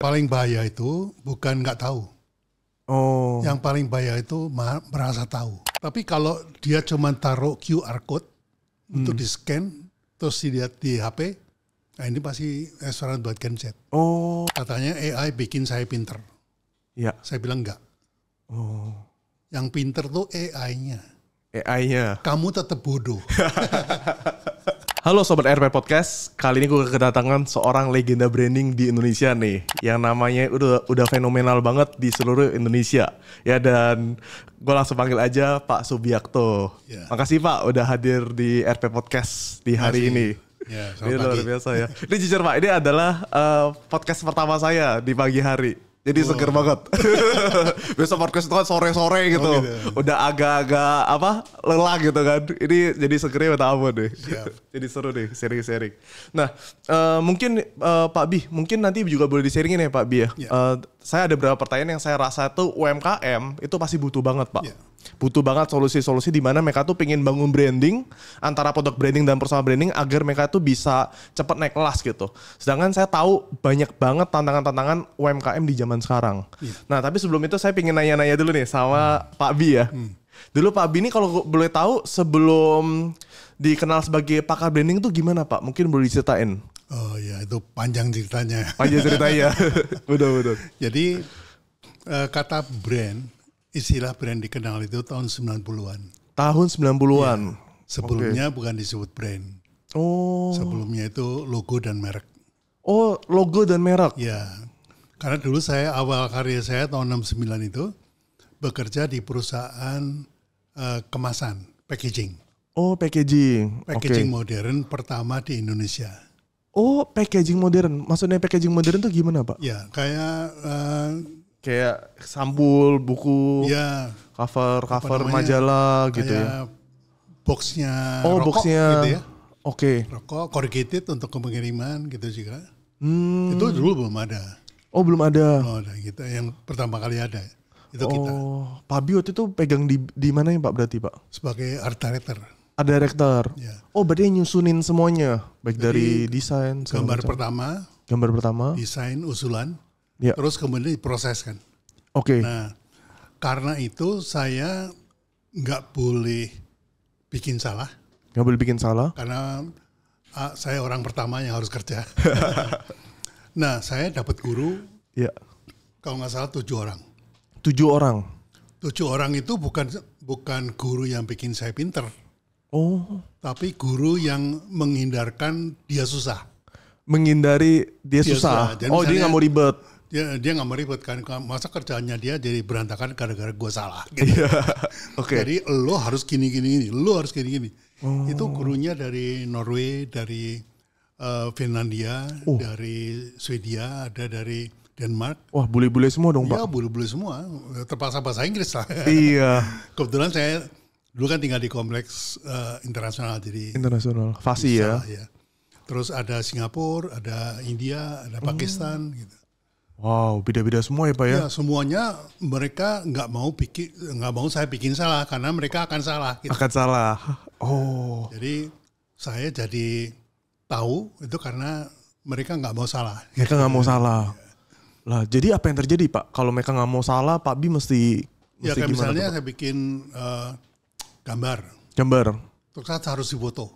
paling bahaya itu bukan nggak tahu. Oh. Yang paling bahaya itu merasa tahu. Tapi kalau dia cuma taruh QR code hmm. untuk di scan terus dilihat di HP, nah ini pasti restoran buat genset. Oh. Katanya AI bikin saya pinter. Ya. Saya bilang enggak. Oh. Yang pinter tuh AI-nya. AI-nya. Kamu tetap bodoh. Halo Sobat RP Podcast, kali ini gue kedatangan seorang legenda branding di Indonesia nih Yang namanya udah udah fenomenal banget di seluruh Indonesia Ya dan gue langsung panggil aja Pak Subiakto yeah. Makasih Pak udah hadir di RP Podcast di hari Masih. ini Ya, yeah, ini luar biasa ya. ini jujur Pak, ini adalah uh, podcast pertama saya di pagi hari. Jadi wow. seger banget. Besok podcast itu kan sore-sore gitu. Oh, gitu. gitu ya. Udah agak-agak apa lelah gitu kan. Ini jadi segernya minta ampun deh. jadi seru deh sharing-sharing. Nah uh, mungkin uh, Pak Bi, mungkin nanti juga boleh di-sharingin ya Pak Bi ya. Yeah. Iya. Uh, saya ada beberapa pertanyaan yang saya rasa itu UMKM itu pasti butuh banget pak. Yeah. Butuh banget solusi-solusi di mana mereka tuh pengen bangun branding antara produk branding dan personal branding agar mereka tuh bisa cepat naik kelas gitu. Sedangkan saya tahu banyak banget tantangan-tantangan UMKM di zaman sekarang. Yeah. Nah tapi sebelum itu saya pengen nanya-nanya dulu nih sama hmm. Pak Bi ya. Hmm. Dulu Pak Bi ini kalau boleh tahu sebelum dikenal sebagai pakar branding tuh gimana Pak? Mungkin boleh diceritain Oh ya itu panjang ceritanya. Panjang ceritanya, betul-betul. Jadi uh, kata brand, istilah brand dikenal itu tahun 90-an. Tahun 90-an? Ya, sebelumnya okay. bukan disebut brand. Oh. Sebelumnya itu logo dan merek. Oh logo dan merek? Ya, karena dulu saya awal karir saya tahun 69 itu bekerja di perusahaan uh, kemasan, packaging. Oh packaging. Packaging okay. modern pertama di Indonesia. Oh, packaging modern. Maksudnya packaging modern tuh gimana, Pak? Ya, kayak uh, kayak sambul, buku, ya, cover, cover namanya, majalah gitu ya. Boxnya oh, rokok boxnya, gitu ya. Oke. Okay. Rokok corrugated untuk pengiriman gitu juga. Hmm. Itu dulu belum ada. Oh, belum ada. Oh, ada gitu. yang pertama kali ada. Itu oh, kita. Pak Biot itu pegang di di mana ya, Pak berarti, Pak? Sebagai art director. Ada director. Ya. Oh, berarti nyusunin semuanya, baik Jadi, dari desain. Gambar macam. pertama. Gambar pertama. Desain usulan. Ya. Terus kemudian diproses kan. Oke. Okay. Nah, karena itu saya nggak boleh bikin salah. Nggak boleh bikin salah. Karena ah, saya orang pertama yang harus kerja. nah, saya dapat guru. Ya. Kalau nggak salah tujuh orang. Tujuh orang. Tujuh orang itu bukan bukan guru yang bikin saya pinter Oh. Tapi guru yang menghindarkan dia susah. Menghindari dia, dia susah. susah. Jadi oh misalnya, dia nggak mau ribet. Dia dia nggak mau ribet kan. Masa kerjaannya dia jadi berantakan gara-gara gue salah. Gitu. Yeah. okay. Jadi lo harus gini gini ini, Lo harus gini gini. Oh. Itu gurunya dari Norway, dari uh, Finlandia, oh. dari Swedia, ada dari Denmark. Wah, bule-bule semua dong, Pak. Iya, bule-bule semua. Terpaksa bahasa Inggris lah. Iya. Kebetulan saya dulu kan tinggal di kompleks uh, internasional jadi internasional fasi ya. ya terus ada Singapura ada India ada Pakistan hmm. gitu wow beda-beda semua ya pak ya, ya semuanya mereka nggak mau pikir nggak mau saya bikin salah karena mereka akan salah gitu. akan salah oh jadi saya jadi tahu itu karena mereka nggak mau salah mereka nggak mau iya. salah lah jadi apa yang terjadi pak kalau mereka nggak mau salah Pak Bi mesti, iya, mesti ya kayak misalnya tuh, saya bikin uh, gambar. Gambar. Terus harus difoto.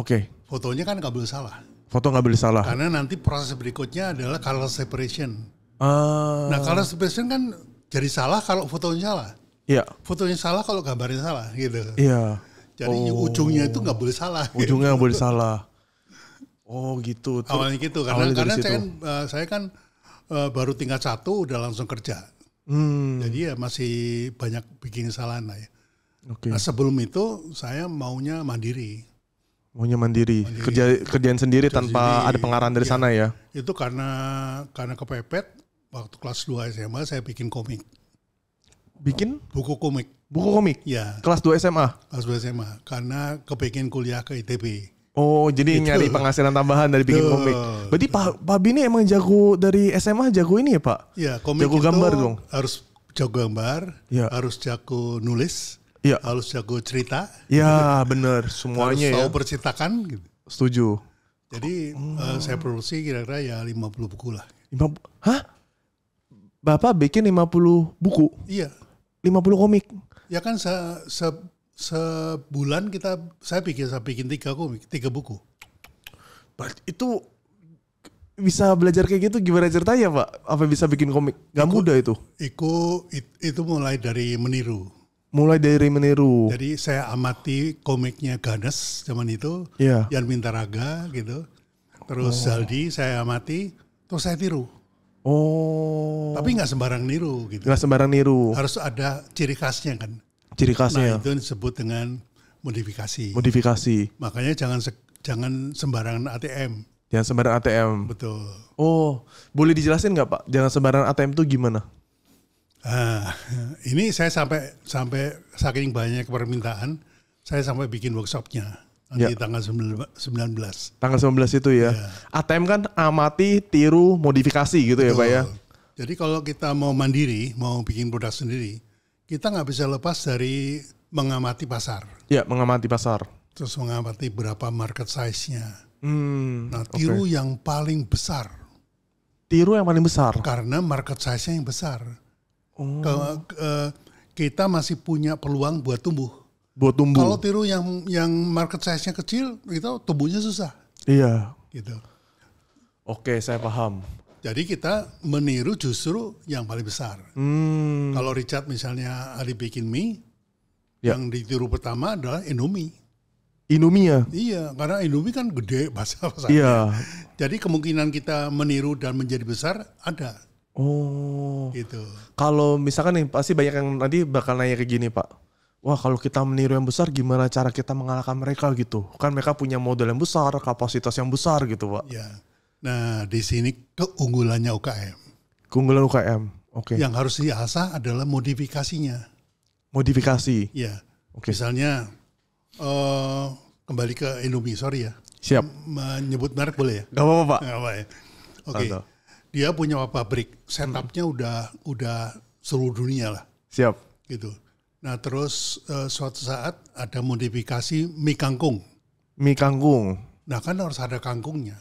Oke. Okay. Fotonya kan nggak boleh salah. Foto nggak boleh salah. Karena nanti proses berikutnya adalah color separation. Uh. Nah color separation kan jadi salah kalau fotonya salah. Iya. Yeah. Fotonya salah kalau gambarnya salah gitu. Iya. Yeah. Jadi oh. ujungnya itu nggak boleh salah. Ujungnya nggak gitu. boleh salah. Oh gitu. Tuh. Awalnya gitu karena Awalnya karena saya, uh, saya kan uh, baru tingkat satu udah langsung kerja. Hmm. Jadi ya masih banyak bikin kesalahan lah ya. Okay. Nah, sebelum itu saya maunya mandiri. Maunya mandiri, mandiri. kerja kerjaan sendiri kerja tanpa sendiri. ada pengarahan dari ya. sana ya. Itu karena karena kepepet waktu kelas 2 SMA saya bikin komik. Bikin buku komik. Buku komik? Ya. Kelas 2 SMA. Kelas 2 SMA karena kepingin kuliah ke ITB. Oh, jadi itu. nyari penghasilan tambahan dari bikin komik. Berarti Pak Pak Bini emang jago dari SMA jago ini ya, Pak? Iya, komik jago gambar dong. Harus jago gambar, ya. harus jago nulis Iya. Harus jago cerita. Iya, bener. Semuanya harus ya. tahu Harus percetakan gitu. Setuju. Jadi hmm. uh, saya produksi kira-kira ya 50 buku lah. 50, hah? Bapak bikin 50 buku? Iya. 50 komik? Ya kan se, se, sebulan kita, saya pikir saya bikin tiga komik, tiga buku. But itu bisa belajar kayak gitu gimana ceritanya pak? Apa bisa bikin komik? Gak Iku, mudah itu. Iku, it, itu mulai dari meniru mulai dari meniru. Jadi saya amati komiknya Ganes zaman itu, yeah. Yan Mintaraga gitu. Terus oh. Zaldi saya amati, terus saya tiru. Oh. Tapi nggak sembarang niru gitu. Nggak sembarang niru. Harus ada ciri khasnya kan. Ciri khasnya. Nah, ya. itu disebut dengan modifikasi. Modifikasi. Makanya jangan se jangan sembarangan ATM. Jangan sembarangan ATM. Betul. Oh, boleh dijelasin nggak Pak? Jangan sembarangan ATM itu gimana? Nah, ini saya sampai sampai saking banyak permintaan, saya sampai bikin workshopnya nanti ya. tanggal 19. Tanggal 19 itu ya. ya. ATM kan amati, tiru, modifikasi gitu Betul. ya, Pak ya. Jadi kalau kita mau mandiri, mau bikin produk sendiri, kita nggak bisa lepas dari mengamati pasar. Ya, mengamati pasar. Terus mengamati berapa market size-nya. Hmm, nah, tiru okay. yang paling besar. Tiru yang paling besar. Karena market size-nya yang besar Oh. Ke, eh, ke, kita masih punya peluang buat tumbuh. Buat tumbuh. Kalau tiru yang yang market size-nya kecil, kita tumbuhnya susah. Iya. Gitu. Oke, saya paham. Jadi kita meniru justru yang paling besar. Hmm. Kalau Richard misalnya hari bikin mie, ya. yang ditiru pertama adalah Indomie. Indomie ya? Iya, karena Indomie kan gede bahasa bahasa. Iya. Jadi kemungkinan kita meniru dan menjadi besar ada. Oh. Gitu. Kalau misalkan nih pasti banyak yang nanti bakal nanya kayak gini, Pak. Wah, kalau kita meniru yang besar gimana cara kita mengalahkan mereka gitu? Kan mereka punya modal yang besar, kapasitas yang besar gitu, Pak. Ya. Nah, di sini keunggulannya UKM. Keunggulan UKM. Oke. Okay. Yang harus diasah adalah modifikasinya. Modifikasi. Ya. Oke. Okay. Misalnya uh, kembali ke Indomie, sorry ya. Siap. Menyebut merek boleh ya? Gak apa-apa, Pak. Gak apa-apa ya. Oke. Okay dia punya pabrik setupnya udah udah seluruh dunia lah siap gitu nah terus uh, suatu saat ada modifikasi mie kangkung mie kangkung nah kan harus ada kangkungnya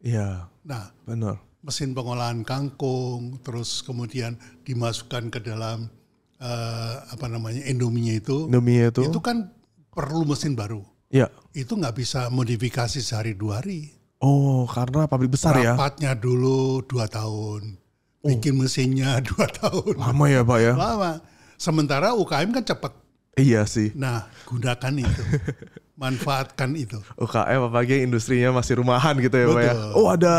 iya nah benar mesin pengolahan kangkung terus kemudian dimasukkan ke dalam uh, apa namanya indominya itu indominya itu itu kan perlu mesin baru Iya. itu nggak bisa modifikasi sehari dua hari Oh, karena pabrik besar Rapatnya ya? Rapatnya dulu dua tahun. Oh. Bikin mesinnya dua tahun. Lama ya Pak ya? Lama. Sementara UKM kan cepat. Iya sih. Nah, gunakan itu. Manfaatkan itu. UKM apalagi industrinya masih rumahan gitu ya Betul. Pak ya? Oh ada,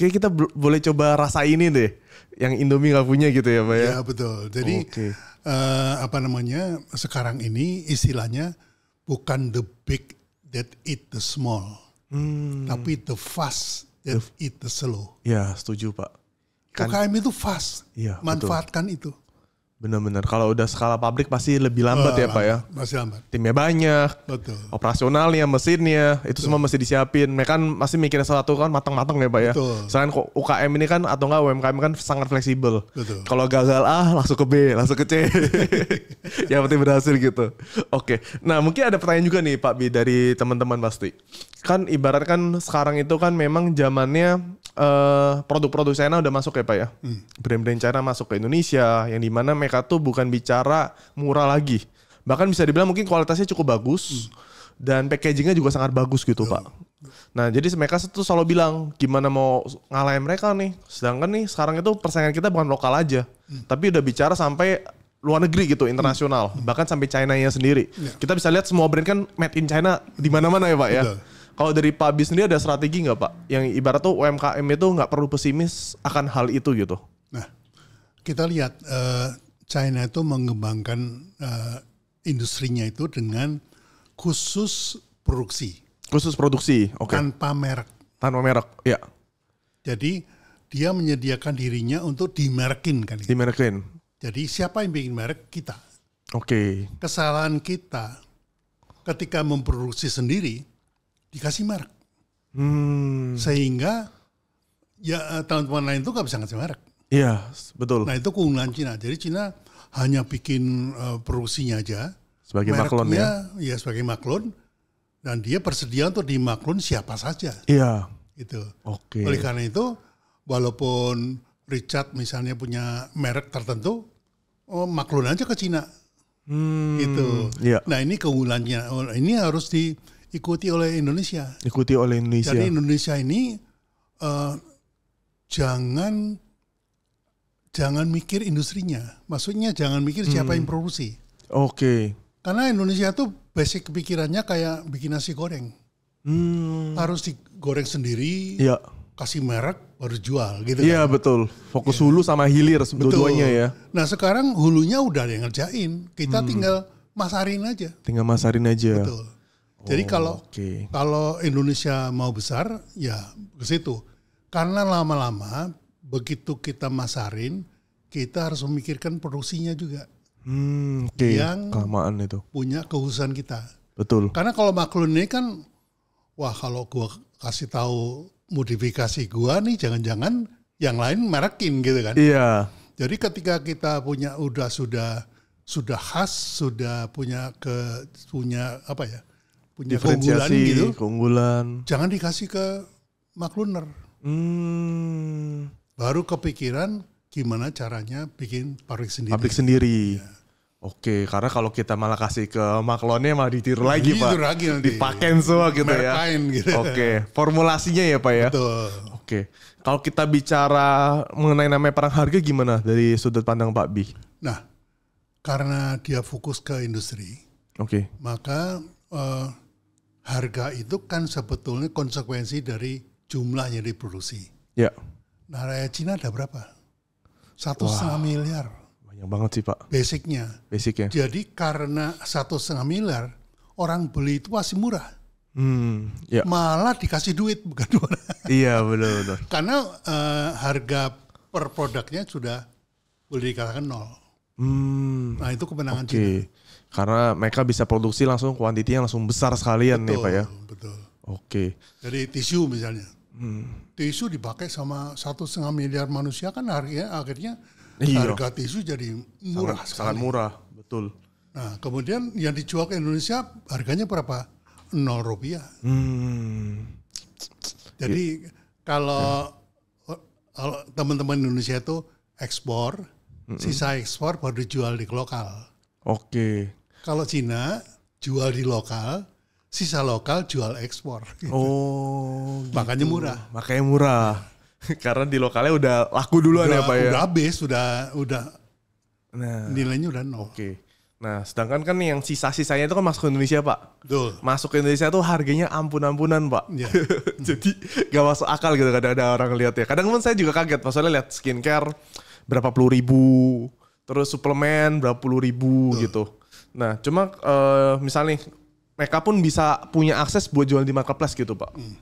kayak kita boleh coba rasa ini deh. Yang Indomie gak punya gitu ya Pak ya? Iya betul. Jadi okay. uh, eh, apa namanya sekarang ini istilahnya bukan the big that eat the small Hmm. Tapi the fast that the, eat the slow. Ya, setuju Pak. Kan, UKM itu fast. Ya, Manfaatkan betul. itu. Benar-benar. Kalau udah skala pabrik pasti lebih lambat uh, ya Pak ya. Masih lambat. Timnya banyak. Betul. Operasionalnya, mesinnya, itu Betul. semua masih disiapin. Mereka kan masih mikirnya satu kan matang-matang ya Pak ya. Betul. Selain UKM ini kan atau enggak UMKM kan sangat fleksibel. Betul. Kalau gagal A langsung ke B, langsung ke C. yang penting berhasil gitu. Oke. Nah mungkin ada pertanyaan juga nih Pak Bi dari teman-teman pasti. Kan ibarat kan sekarang itu kan memang zamannya produk eh, produk-produk China udah masuk ya Pak ya. Hmm. Brand-brand China masuk ke Indonesia yang dimana mereka tuh bukan bicara murah lagi. Bahkan bisa dibilang mungkin kualitasnya cukup bagus. Hmm. Dan packagingnya juga sangat bagus gitu yeah. Pak. Nah jadi mereka tuh selalu bilang gimana mau ngalahin mereka nih. Sedangkan nih sekarang itu persaingan kita bukan lokal aja. Hmm. Tapi udah bicara sampai luar negeri gitu hmm. internasional hmm. bahkan sampai China-nya sendiri. Yeah. Kita bisa lihat semua brand kan made in China di mana-mana ya Pak ya. Kalau dari Pak Bis sendiri ada strategi nggak Pak? Yang ibarat tuh UMKM itu nggak perlu pesimis akan hal itu gitu. Nah, kita lihat uh, China itu mengembangkan uh, industrinya itu dengan khusus produksi. Khusus produksi, oke. Okay. Tanpa merek. Tanpa merek, ya. Jadi dia menyediakan dirinya untuk dimerkin kan. Dimerkin. Jadi siapa yang bikin merek? Kita. Oke. Okay. Kesalahan kita ketika memproduksi sendiri, dikasih merek. Hmm. Sehingga ya eh, teman-teman lain itu nggak bisa ngasih merek. Iya, betul. Nah itu keunggulan Cina. Jadi Cina hanya bikin uh, produksinya aja. Sebagai maklon ya? Iya, sebagai maklon. Dan dia bersedia untuk dimaklon siapa saja. Iya. Itu. Oke. Okay. Oleh karena itu, walaupun Richard misalnya punya merek tertentu, oh, maklon aja ke Cina. Hmm, gitu. Iya. Nah ini keunggulannya. Oh, ini harus di ikuti oleh Indonesia. Ikuti oleh Indonesia. Jadi Indonesia ini uh, jangan jangan mikir industrinya. Maksudnya jangan mikir siapa hmm. yang produksi. Oke. Okay. Karena Indonesia tuh basic kepikirannya kayak bikin nasi goreng. Hmm. Harus digoreng sendiri. Iya. Kasih merek baru jual gitu Iya, kan. betul. Fokus ya. hulu sama hilir dua ya. Nah, sekarang hulunya udah ada yang ngerjain. Kita hmm. tinggal masarin aja. Tinggal masarin aja. Betul. Jadi oh, kalau okay. kalau Indonesia mau besar ya ke situ. Karena lama-lama begitu kita masarin, kita harus memikirkan produksinya juga. Hmm, okay. Yang kelamaan itu. Punya kehususan kita. Betul. Karena kalau maklun ini kan wah kalau gua kasih tahu modifikasi gua nih jangan-jangan yang lain merekin gitu kan. Iya. Jadi ketika kita punya udah sudah sudah khas, sudah punya ke punya apa ya? punya keunggulan gitu. keunggulan. Jangan dikasih ke makluner. Hmm. Baru kepikiran gimana caranya bikin pabrik sendiri. Pabrik sendiri. Ya. Oke, karena kalau kita malah kasih ke maklonnya malah ditiru nah, lagi, Pak. lagi nanti. semua gitu ya. Gitu. Oke, formulasinya ya, Pak ya. Betul. Oke. Kalau kita bicara mengenai namanya perang harga gimana dari sudut pandang Pak Bi? Nah, karena dia fokus ke industri. Oke. Maka uh, harga itu kan sebetulnya konsekuensi dari jumlah yang diproduksi. Ya. Nah, rakyat Cina ada berapa? Satu setengah miliar. Banyak banget sih Pak. Basicnya. Basicnya. Jadi karena satu setengah miliar, orang beli itu masih murah. Hmm, ya. Malah dikasih duit bukan dua. Iya betul betul. Karena uh, harga per produknya sudah boleh dikatakan nol. Hmm, nah itu kemenangan okay. Cina. Karena mereka bisa produksi langsung kuantitinya langsung besar sekalian betul, nih Pak ya. Betul. Oke. jadi tisu misalnya. Hmm. Tisu dipakai sama satu setengah miliar manusia kan harganya akhirnya iya. harga tisu jadi murah sangat, sekali. sangat murah, betul. Nah, kemudian yang dijual ke Indonesia harganya berapa? 0 rupiah. Hmm. Jadi iya. kalau ya. teman-teman Indonesia itu ekspor, mm -mm. sisa ekspor baru dijual di lokal. Oke. Okay. Kalau Cina jual di lokal, sisa lokal jual ekspor. Oh, gitu. Oh, makanya murah. Makanya murah. Karena di lokalnya udah laku duluan udah, ya Pak ya. Udah habis, udah udah nah, nilainya udah nol. Oke. Okay. Nah, sedangkan kan yang sisa-sisanya itu kan masuk ke Indonesia, Pak. Betul. Masuk ke Indonesia tuh harganya ampun-ampunan, Pak. Ya. Jadi gak masuk akal gitu kadang ada orang lihat ya. Kadang pun saya juga kaget, pas saya lihat skincare berapa puluh ribu, terus suplemen berapa puluh ribu Betul. gitu. Nah, cuma uh, misalnya mereka pun bisa punya akses buat jual di marketplace gitu, Pak. Hmm.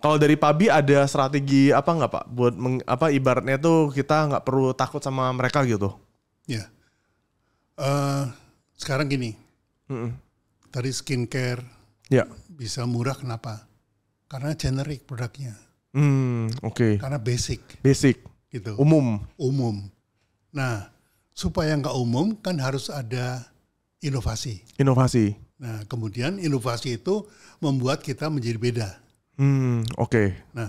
Kalau dari Pabi ada strategi apa nggak Pak buat meng, apa ibaratnya tuh kita nggak perlu takut sama mereka gitu? Ya, uh, sekarang gini, mm -mm. tadi skincare ya. bisa murah kenapa? Karena generik produknya. Hmm, oke. Okay. Karena basic. Basic. Gitu. Umum. Umum. Nah, supaya nggak umum kan harus ada inovasi. Inovasi. Nah, kemudian inovasi itu membuat kita menjadi beda. Hmm, oke. Okay. Nah,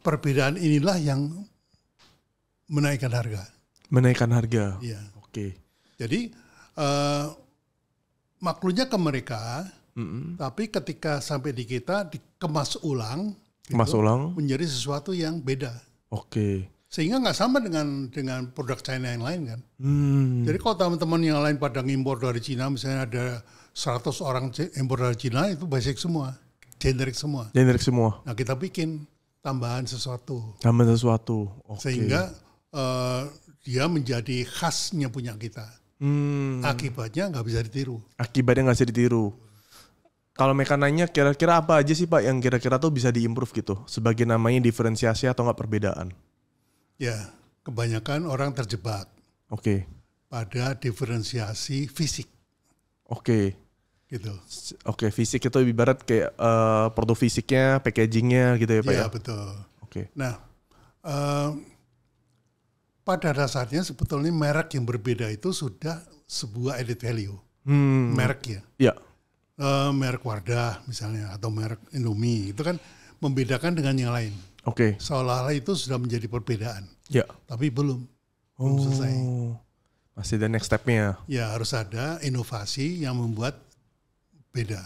perbedaan inilah yang menaikkan harga. Menaikkan harga. Iya. Oke. Okay. Jadi uh, eh, maklumnya ke mereka, mm-hmm. tapi ketika sampai di kita dikemas ulang, kemas gitu, ulang menjadi sesuatu yang beda. Oke. Okay sehingga nggak sama dengan dengan produk China yang lain kan. Hmm. Jadi kalau teman-teman yang lain pada ngimpor dari Cina misalnya ada 100 orang impor dari Cina itu basic semua, generik semua. Generik semua. Nah kita bikin tambahan sesuatu. Tambahan sesuatu. Okay. Sehingga uh, dia menjadi khasnya punya kita. Hmm. Akibatnya nggak bisa ditiru. Akibatnya nggak bisa ditiru. Kalau mekananya kira-kira apa aja sih Pak yang kira-kira tuh bisa diimprove gitu sebagai namanya diferensiasi atau nggak perbedaan? Ya, kebanyakan orang terjebak. Oke. Okay. Pada diferensiasi fisik. Oke. Okay. Gitu. Oke, okay, fisik itu ibarat kayak uh, produk fisiknya, packagingnya gitu ya Pak iya, ya? Iya, betul. Oke. Okay. Nah, uh, pada dasarnya sebetulnya merek yang berbeda itu sudah sebuah editorial value. Hmm. Merek ya. Iya. Uh, merek Wardah misalnya atau merek Indomie itu kan membedakan dengan yang lain. Oke. Okay. Seolah-olah itu sudah menjadi perbedaan. Ya. Tapi belum. Oh. Belum selesai. Masih ada next step-nya. Ya, harus ada inovasi yang membuat beda.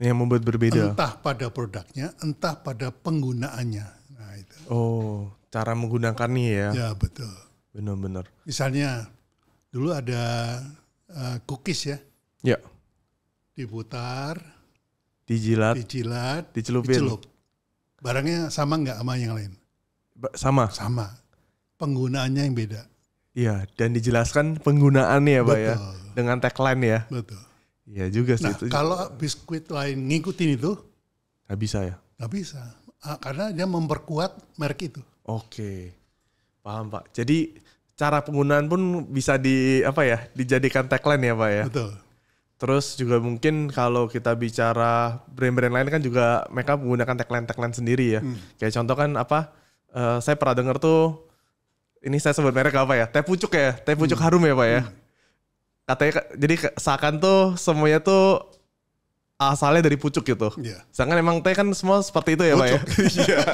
Yang membuat berbeda. Entah pada produknya, entah pada penggunaannya. Nah, itu. Oh, cara menggunakannya ya. Ya, betul. Benar-benar. Misalnya dulu ada uh, cookies ya. Ya. Diputar, dijilat, dijilat, dicelupin. Dicelup Barangnya sama nggak sama yang lain? sama. Sama. Penggunaannya yang beda. Iya, dan dijelaskan penggunaannya ya, Pak ya. Dengan tagline ya. Betul. Iya juga sih nah, itu. kalau biskuit lain ngikutin itu Gak bisa ya? Gak bisa. Ah, karena dia memperkuat merek itu. Oke. Paham, Pak. Jadi cara penggunaan pun bisa di apa ya? dijadikan tagline ya, Pak ya. Betul. Terus juga mungkin kalau kita bicara brand-brand lain kan juga mereka menggunakan tagline-tagline sendiri ya. Hmm. Kayak contoh kan apa, uh, saya pernah denger tuh, ini saya sebut merek apa ya, teh pucuk ya, teh pucuk hmm. harum ya Pak ya. Hmm. Katanya, jadi seakan tuh semuanya tuh asalnya dari pucuk gitu. Yeah. Sedangkan emang teh kan semua seperti itu ya pucuk. Pak ya.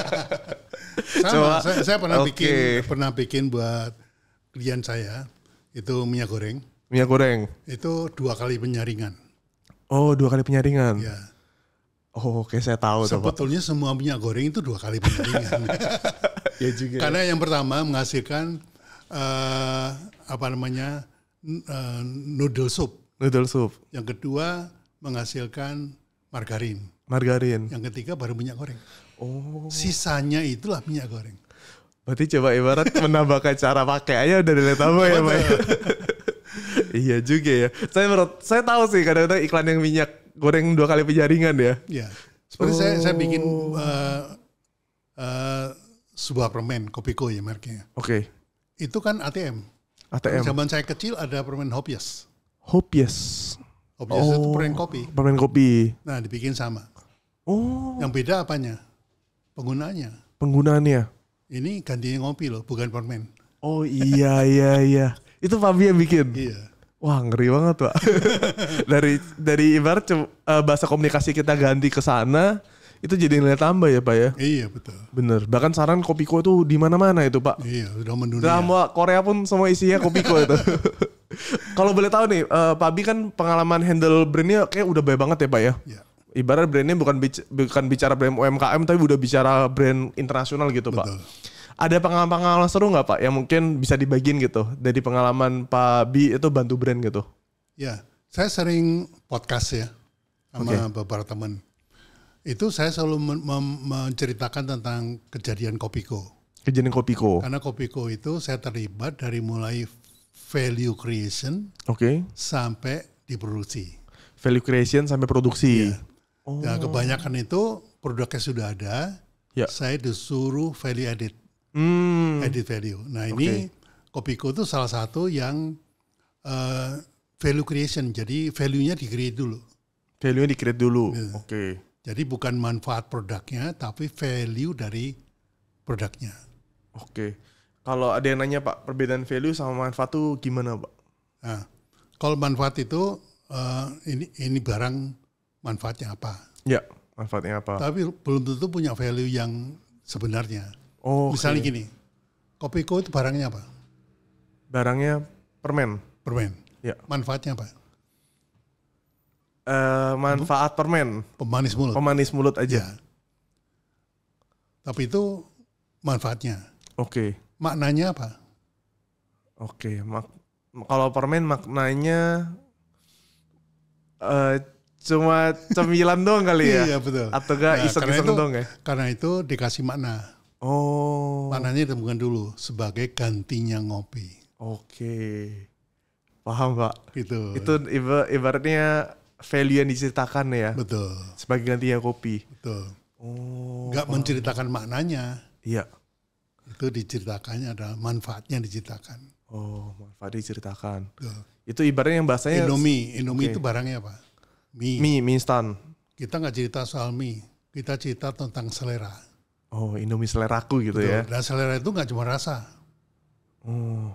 Iya. Sama, Coba, saya, saya pernah okay. bikin, pernah bikin buat klien saya, itu minyak goreng Minyak goreng. Itu dua kali penyaringan. Oh, dua kali penyaringan. Iya. Oh, oke saya tahu. Sebetulnya tuh, semua minyak goreng itu dua kali penyaringan. ya juga. Karena yang pertama menghasilkan uh, apa namanya uh, noodle soup. Noodle soup. Yang kedua menghasilkan margarin. Margarin. Yang ketiga baru minyak goreng. Oh. Sisanya itulah minyak goreng. Berarti coba ibarat menambahkan cara pakai aja udah dilihat apa ya, Pak. Iya juga ya. Saya menurut saya tahu sih kadang-kadang iklan yang minyak goreng dua kali penjaringan ya. Iya. Seperti oh. saya saya oh. bikin uh, uh, sebuah permen Kopiko ya mereknya. Oke. Okay. Itu kan ATM. ATM. Zaman saya kecil ada permen Hopias. Hopias. Hopias oh. itu permen kopi. Permen kopi. Nah, dibikin sama. Oh. Yang beda apanya? Penggunanya. Penggunaannya. Ini gantinya ngopi loh, bukan permen. Oh iya iya iya. Itu Fabi yang bikin. Iya. Wah ngeri banget pak. dari dari ibarat uh, bahasa komunikasi kita ganti ke sana itu jadi nilai tambah ya pak ya. Iya betul. Bener. Bahkan saran kopiko itu di mana mana itu pak. Iya sudah mendunia. Dalam Korea pun semua isinya kopiko itu. Kalau boleh tahu nih, uh, Pak Bi kan pengalaman handle brandnya kayak udah baik banget ya pak ya. Iya. Ibarat brandnya bukan bicara, bukan bicara brand UMKM tapi udah bicara brand internasional gitu betul. pak. Ada pengalaman-pengalaman seru nggak Pak yang mungkin bisa dibagiin gitu dari pengalaman Pak Bi itu bantu brand gitu? Ya, saya sering podcast ya sama okay. beberapa teman. Itu saya selalu men men menceritakan tentang kejadian Kopiko. Kejadian Kopiko. Karena Kopiko itu saya terlibat dari mulai value creation okay. sampai diproduksi. Value creation sampai produksi. Iya. Ya. Oh. ya kebanyakan itu produknya sudah ada, ya. saya disuruh value edit hmm. added value. Nah ini okay. Kopiko itu salah satu yang uh, value creation. Jadi value-nya di-create dulu. Value-nya di-create dulu. Iya. Oke. Okay. Jadi bukan manfaat produknya, tapi value dari produknya. Oke. Okay. Kalau ada yang nanya Pak, perbedaan value sama manfaat itu gimana Pak? Nah, kalau manfaat itu uh, ini ini barang manfaatnya apa? Ya, manfaatnya apa? Tapi belum tentu punya value yang sebenarnya. Oh. Misalnya okay. gini, Kopiko itu barangnya apa? Barangnya permen. Permen. Ya. Manfaatnya apa? Uh, manfaat permen. Pemanis mulut. Pemanis mulut aja. Ya. Tapi itu manfaatnya. Oke. Okay. Maknanya apa? Oke, okay. Mak kalau permen maknanya uh, cuma cemilan doang kali ya? Iya betul. Atau gak nah, iseng-iseng doang ya? Karena itu dikasih makna. Oh. Panahnya ditemukan dulu sebagai gantinya ngopi. Oke. Paham, Pak. Gitu. Itu ibaratnya value yang diceritakan ya. Betul. Sebagai gantinya kopi. Betul. Oh. Gak paham. menceritakan maknanya. Iya. Itu diceritakannya ada manfaatnya diceritakan. Oh, manfaat diceritakan. Betul. Itu ibaratnya yang bahasanya Indomie, Indomie okay. itu barangnya, apa? Mie. Mie, mie instan. Kita nggak cerita soal mie, kita cerita tentang selera. Oh, Indomie selera aku gitu Betul. ya. Dan selera itu nggak cuma rasa. Oh.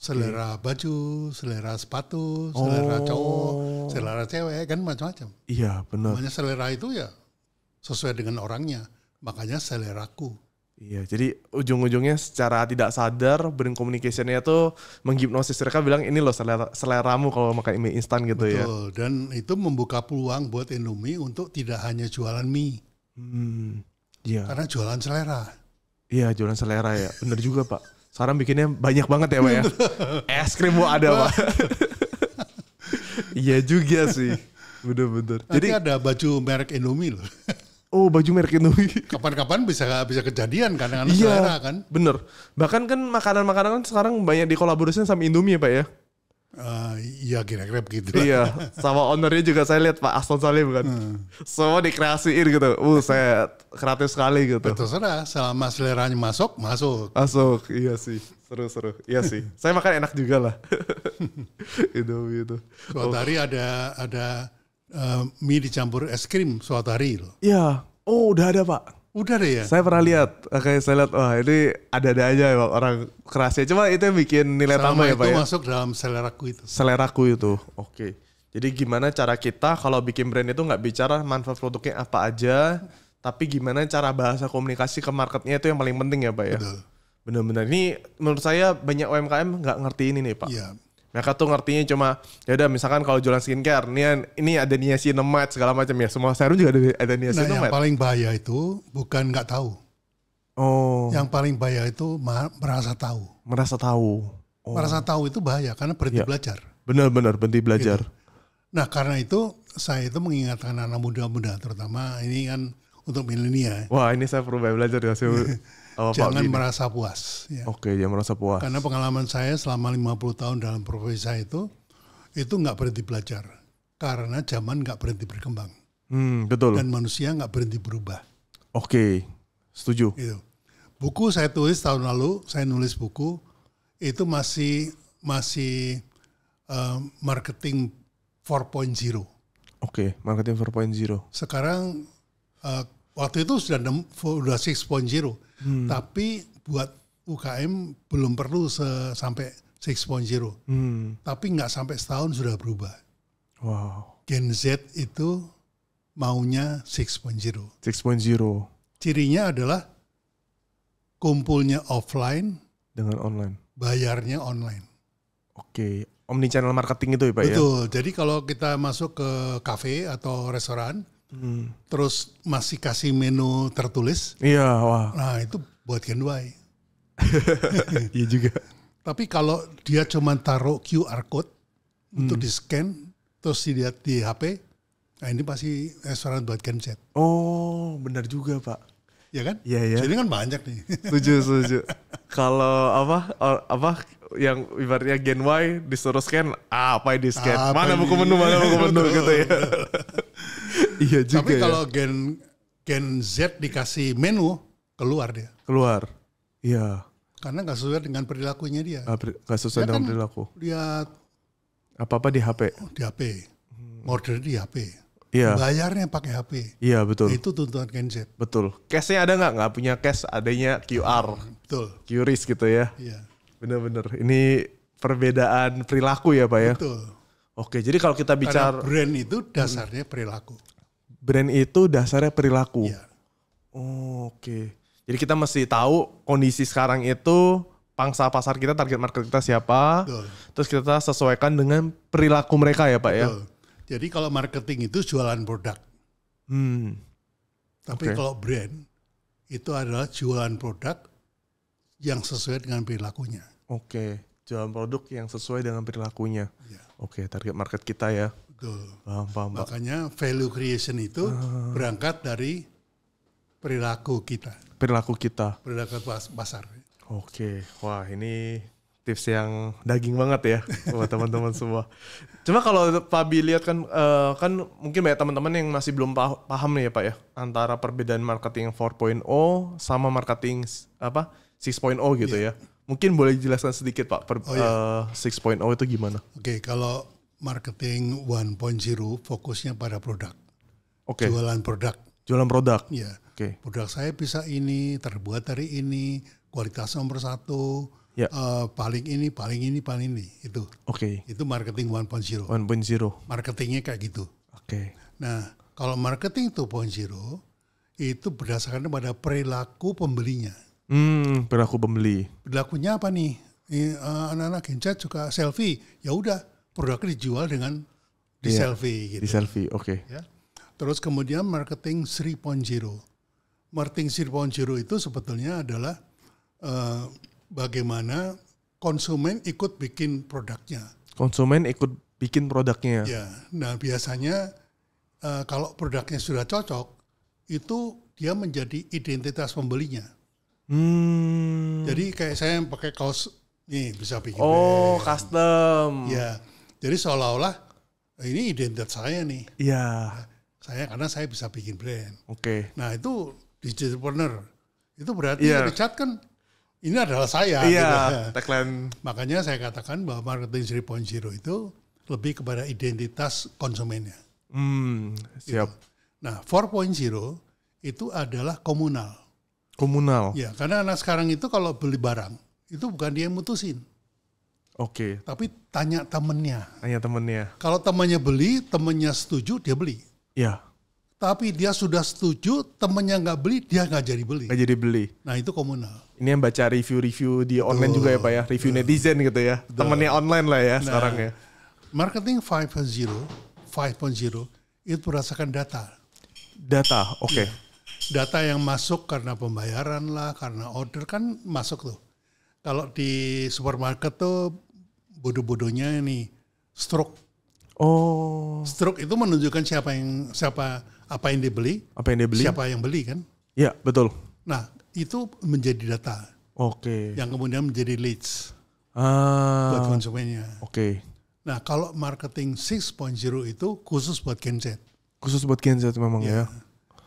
Selera okay. baju, selera sepatu, oh. selera oh. cowok, selera cewek kan macam-macam. Iya, benar. Makanya selera itu ya sesuai dengan orangnya. Makanya selera seleraku. Iya, jadi ujung-ujungnya secara tidak sadar brain communication-nya tuh menghipnosis mereka bilang ini loh selera seleramu kalau makan mie instan gitu Betul. ya. Betul, dan itu membuka peluang buat Indomie untuk tidak hanya jualan mie. Hmm Iya. Karena jualan selera. Iya, jualan selera ya. Bener juga, Pak. Sekarang bikinnya banyak banget ya, Pak ya. Es krim mau ada, Pak. Iya juga sih. Bener-bener. Jadi ada baju merek Indomie loh. Oh baju merek Indomie. Kapan-kapan bisa bisa kejadian kan dengan iya, selera kan. Bener. Bahkan kan makanan-makanan kan sekarang banyak dikolaborasikan sama Indomie ya Pak ya. Uh, iya kira-kira begitu. Iya, sama ownernya juga saya lihat Pak Aston Salim kan. Hmm. Semua dikreasiin gitu. Uh, saya kreatif sekali gitu. Betul serah, selama seleranya masuk, masuk. Masuk, iya sih. Seru-seru, iya sih. Saya makan enak juga lah. Itu itu. Suatu oh. hari ada ada uh, mie dicampur es krim suatu hari loh. Iya. Oh, udah ada Pak. Udah deh ya. Saya pernah lihat, kayak saya lihat wah ini ada-ada aja ya, orang kerasnya. Cuma itu yang bikin nilai Selama tambah ya, Pak. Itu ya? masuk dalam seleraku itu. Seleraku itu. Oke. Okay. Jadi gimana cara kita kalau bikin brand itu nggak bicara manfaat produknya apa aja, tapi gimana cara bahasa komunikasi ke marketnya itu yang paling penting ya, Pak ya. Benar-benar ini menurut saya banyak UMKM nggak ngerti ini nih, Pak. Iya mereka tuh ngertinya cuma ya udah misalkan kalau jualan skincare ini ini ada niacinamide segala macam ya semua serum juga ada, ada niacinamide. Nah, yang paling bahaya itu bukan nggak tahu. Oh. Yang paling bahaya itu merasa tahu. Merasa tahu. Oh. Merasa tahu itu bahaya karena berhenti ya. belajar. Benar-benar berhenti gitu. belajar. Gitu. Nah karena itu saya itu mengingatkan anak muda-muda terutama ini kan untuk milenial. Wah ini saya perlu belajar ya. Oh, jangan Pak merasa puas. Ya. Oke, jangan merasa puas. Karena pengalaman saya selama 50 tahun dalam profesi saya itu, itu nggak berhenti belajar. Karena zaman nggak berhenti berkembang. Hmm, betul. Dan manusia nggak berhenti berubah. Oke, setuju. Gitu. Buku saya tulis tahun lalu, saya nulis buku, itu masih masih uh, marketing 4.0. Oke, marketing 4.0. Sekarang uh, waktu itu sudah 6, sudah 6.0 Hmm. Tapi buat UKM belum perlu sampai 6.0. Hmm. Tapi nggak sampai setahun sudah berubah. Wow. Gen Z itu maunya 6.0. 6.0. Cirinya adalah kumpulnya offline dengan online. Bayarnya online. Oke, omni channel marketing itu ya Pak Betul. ya. Betul. Jadi kalau kita masuk ke kafe atau restoran, Hmm. Terus masih kasih menu tertulis. Iya, wah. Nah, itu buat Gen Y. iya juga. Tapi kalau dia cuma taruh QR code hmm. untuk di-scan terus dilihat di HP, nah ini pasti restoran buat Gen Z. Oh, benar juga, Pak. ya kan? Iya, iya. Jadi kan banyak nih. Setuju, setuju. kalau apa apa yang ibaratnya Gen Y disuruh scan, ah, apa yang di scan? Apa mana buku menu, mana buku menu gitu ya. Iya juga. Tapi ya. kalau ya. gen gen Z dikasih menu keluar dia. Keluar. Iya. Karena nggak sesuai dengan perilakunya dia. Ah, Gak sesuai dia dengan kan perilaku. Lihat apa apa di HP. Oh, di HP. Hmm. Order di HP. Iya. Bayarnya pakai HP. Iya betul. Itu tuntutan Gen Z. Betul. Cashnya ada nggak? Nggak punya cash, adanya QR. Betul. QRIS gitu ya. Iya. Bener-bener. Ini perbedaan perilaku ya pak ya. Betul. Oke, jadi kalau kita bicara Karena brand itu dasarnya perilaku brand itu dasarnya perilaku. Iya. Oh, Oke. Okay. Jadi kita mesti tahu kondisi sekarang itu pangsa pasar kita, target market kita siapa. Betul. Terus kita sesuaikan dengan perilaku mereka ya Pak ya. Jadi kalau marketing itu jualan produk. Hmm. Tapi okay. kalau brand itu adalah jualan produk yang sesuai dengan perilakunya. Oke, okay. jualan produk yang sesuai dengan perilakunya. Ya. Oke, okay, target market kita ya. Betul. Paham, paham, Makanya value creation itu uh. berangkat dari perilaku kita. Perilaku kita. Perilaku pasar. Oke, okay. wah ini tips yang daging banget ya buat teman-teman semua. Cuma kalau Pak Bi lihat kan uh, kan mungkin banyak teman-teman yang masih belum paham nih ya Pak ya antara perbedaan marketing 4.0 sama marketing apa 6.0 gitu yeah. ya. Mungkin boleh jelaskan sedikit Pak, per, oh, iya. uh, eh, 6.0 itu gimana? Oke, okay, kalau marketing 1.0 fokusnya pada produk. Okay. Jualan produk. Jualan produk? Iya. Oke. Okay. Produk saya bisa ini, terbuat dari ini, kualitas nomor satu, ya. uh, paling ini, paling ini, paling ini, itu. Oke. Okay. Itu marketing 1.0. 1.0. Marketingnya kayak gitu. Oke. Okay. Nah, kalau marketing 2.0 itu berdasarkan pada perilaku pembelinya. Hmm, perilaku pembeli. Perilakunya apa nih? Eh, anak-anak Gen suka selfie. Ya udah, produknya dijual dengan di yeah, selfie gitu. Di selfie, oke. Okay. Ya. Terus kemudian marketing 3.0. Marketing 3.0 itu sebetulnya adalah uh, bagaimana konsumen ikut bikin produknya. Konsumen ikut bikin produknya. Ya, nah biasanya uh, kalau produknya sudah cocok, itu dia menjadi identitas pembelinya. Hmm. Jadi kayak saya pakai kaos nih bisa bikin. Oh, band. custom. Ya. Jadi seolah-olah ini identitas saya nih. Iya. Yeah. saya karena saya bisa bikin brand. Oke. Okay. Nah, itu digital partner Itu berarti yeah. Richard kan ini adalah saya. Iya, yeah, gitu. Makanya saya katakan bahwa marketing 3.0 itu lebih kepada identitas konsumennya. Hmm, siap. Gitu. Nah, 4.0 itu adalah komunal. Komunal. Ya, karena anak sekarang itu kalau beli barang itu bukan dia yang mutusin. Oke. Okay. Tapi tanya temennya. Tanya temennya. Kalau temennya beli, temennya setuju, dia beli. Iya. Tapi dia sudah setuju, temennya nggak beli, dia nggak jadi beli. Nggak jadi beli. Nah itu komunal. Ini yang baca review-review di online Duh. juga ya Pak ya? Review Duh. Iya. netizen gitu ya? Duh. Temennya online lah ya nah, sekarang ya? Marketing 5.0, 5.0 itu berdasarkan data. Data, oke. Okay. Ya data yang masuk karena pembayaran lah, karena order kan masuk tuh. Kalau di supermarket tuh bodoh-bodohnya ini stroke. Oh. Stroke itu menunjukkan siapa yang siapa apa yang dibeli, apa yang dibeli, siapa yang beli kan? ya betul. Nah, itu menjadi data. Oke. Okay. Yang kemudian menjadi leads. Ah. Buat konsumennya. Oke. Okay. Nah, kalau marketing 6.0 itu khusus buat Gen Z. Khusus buat Gen Z memang ya. ya.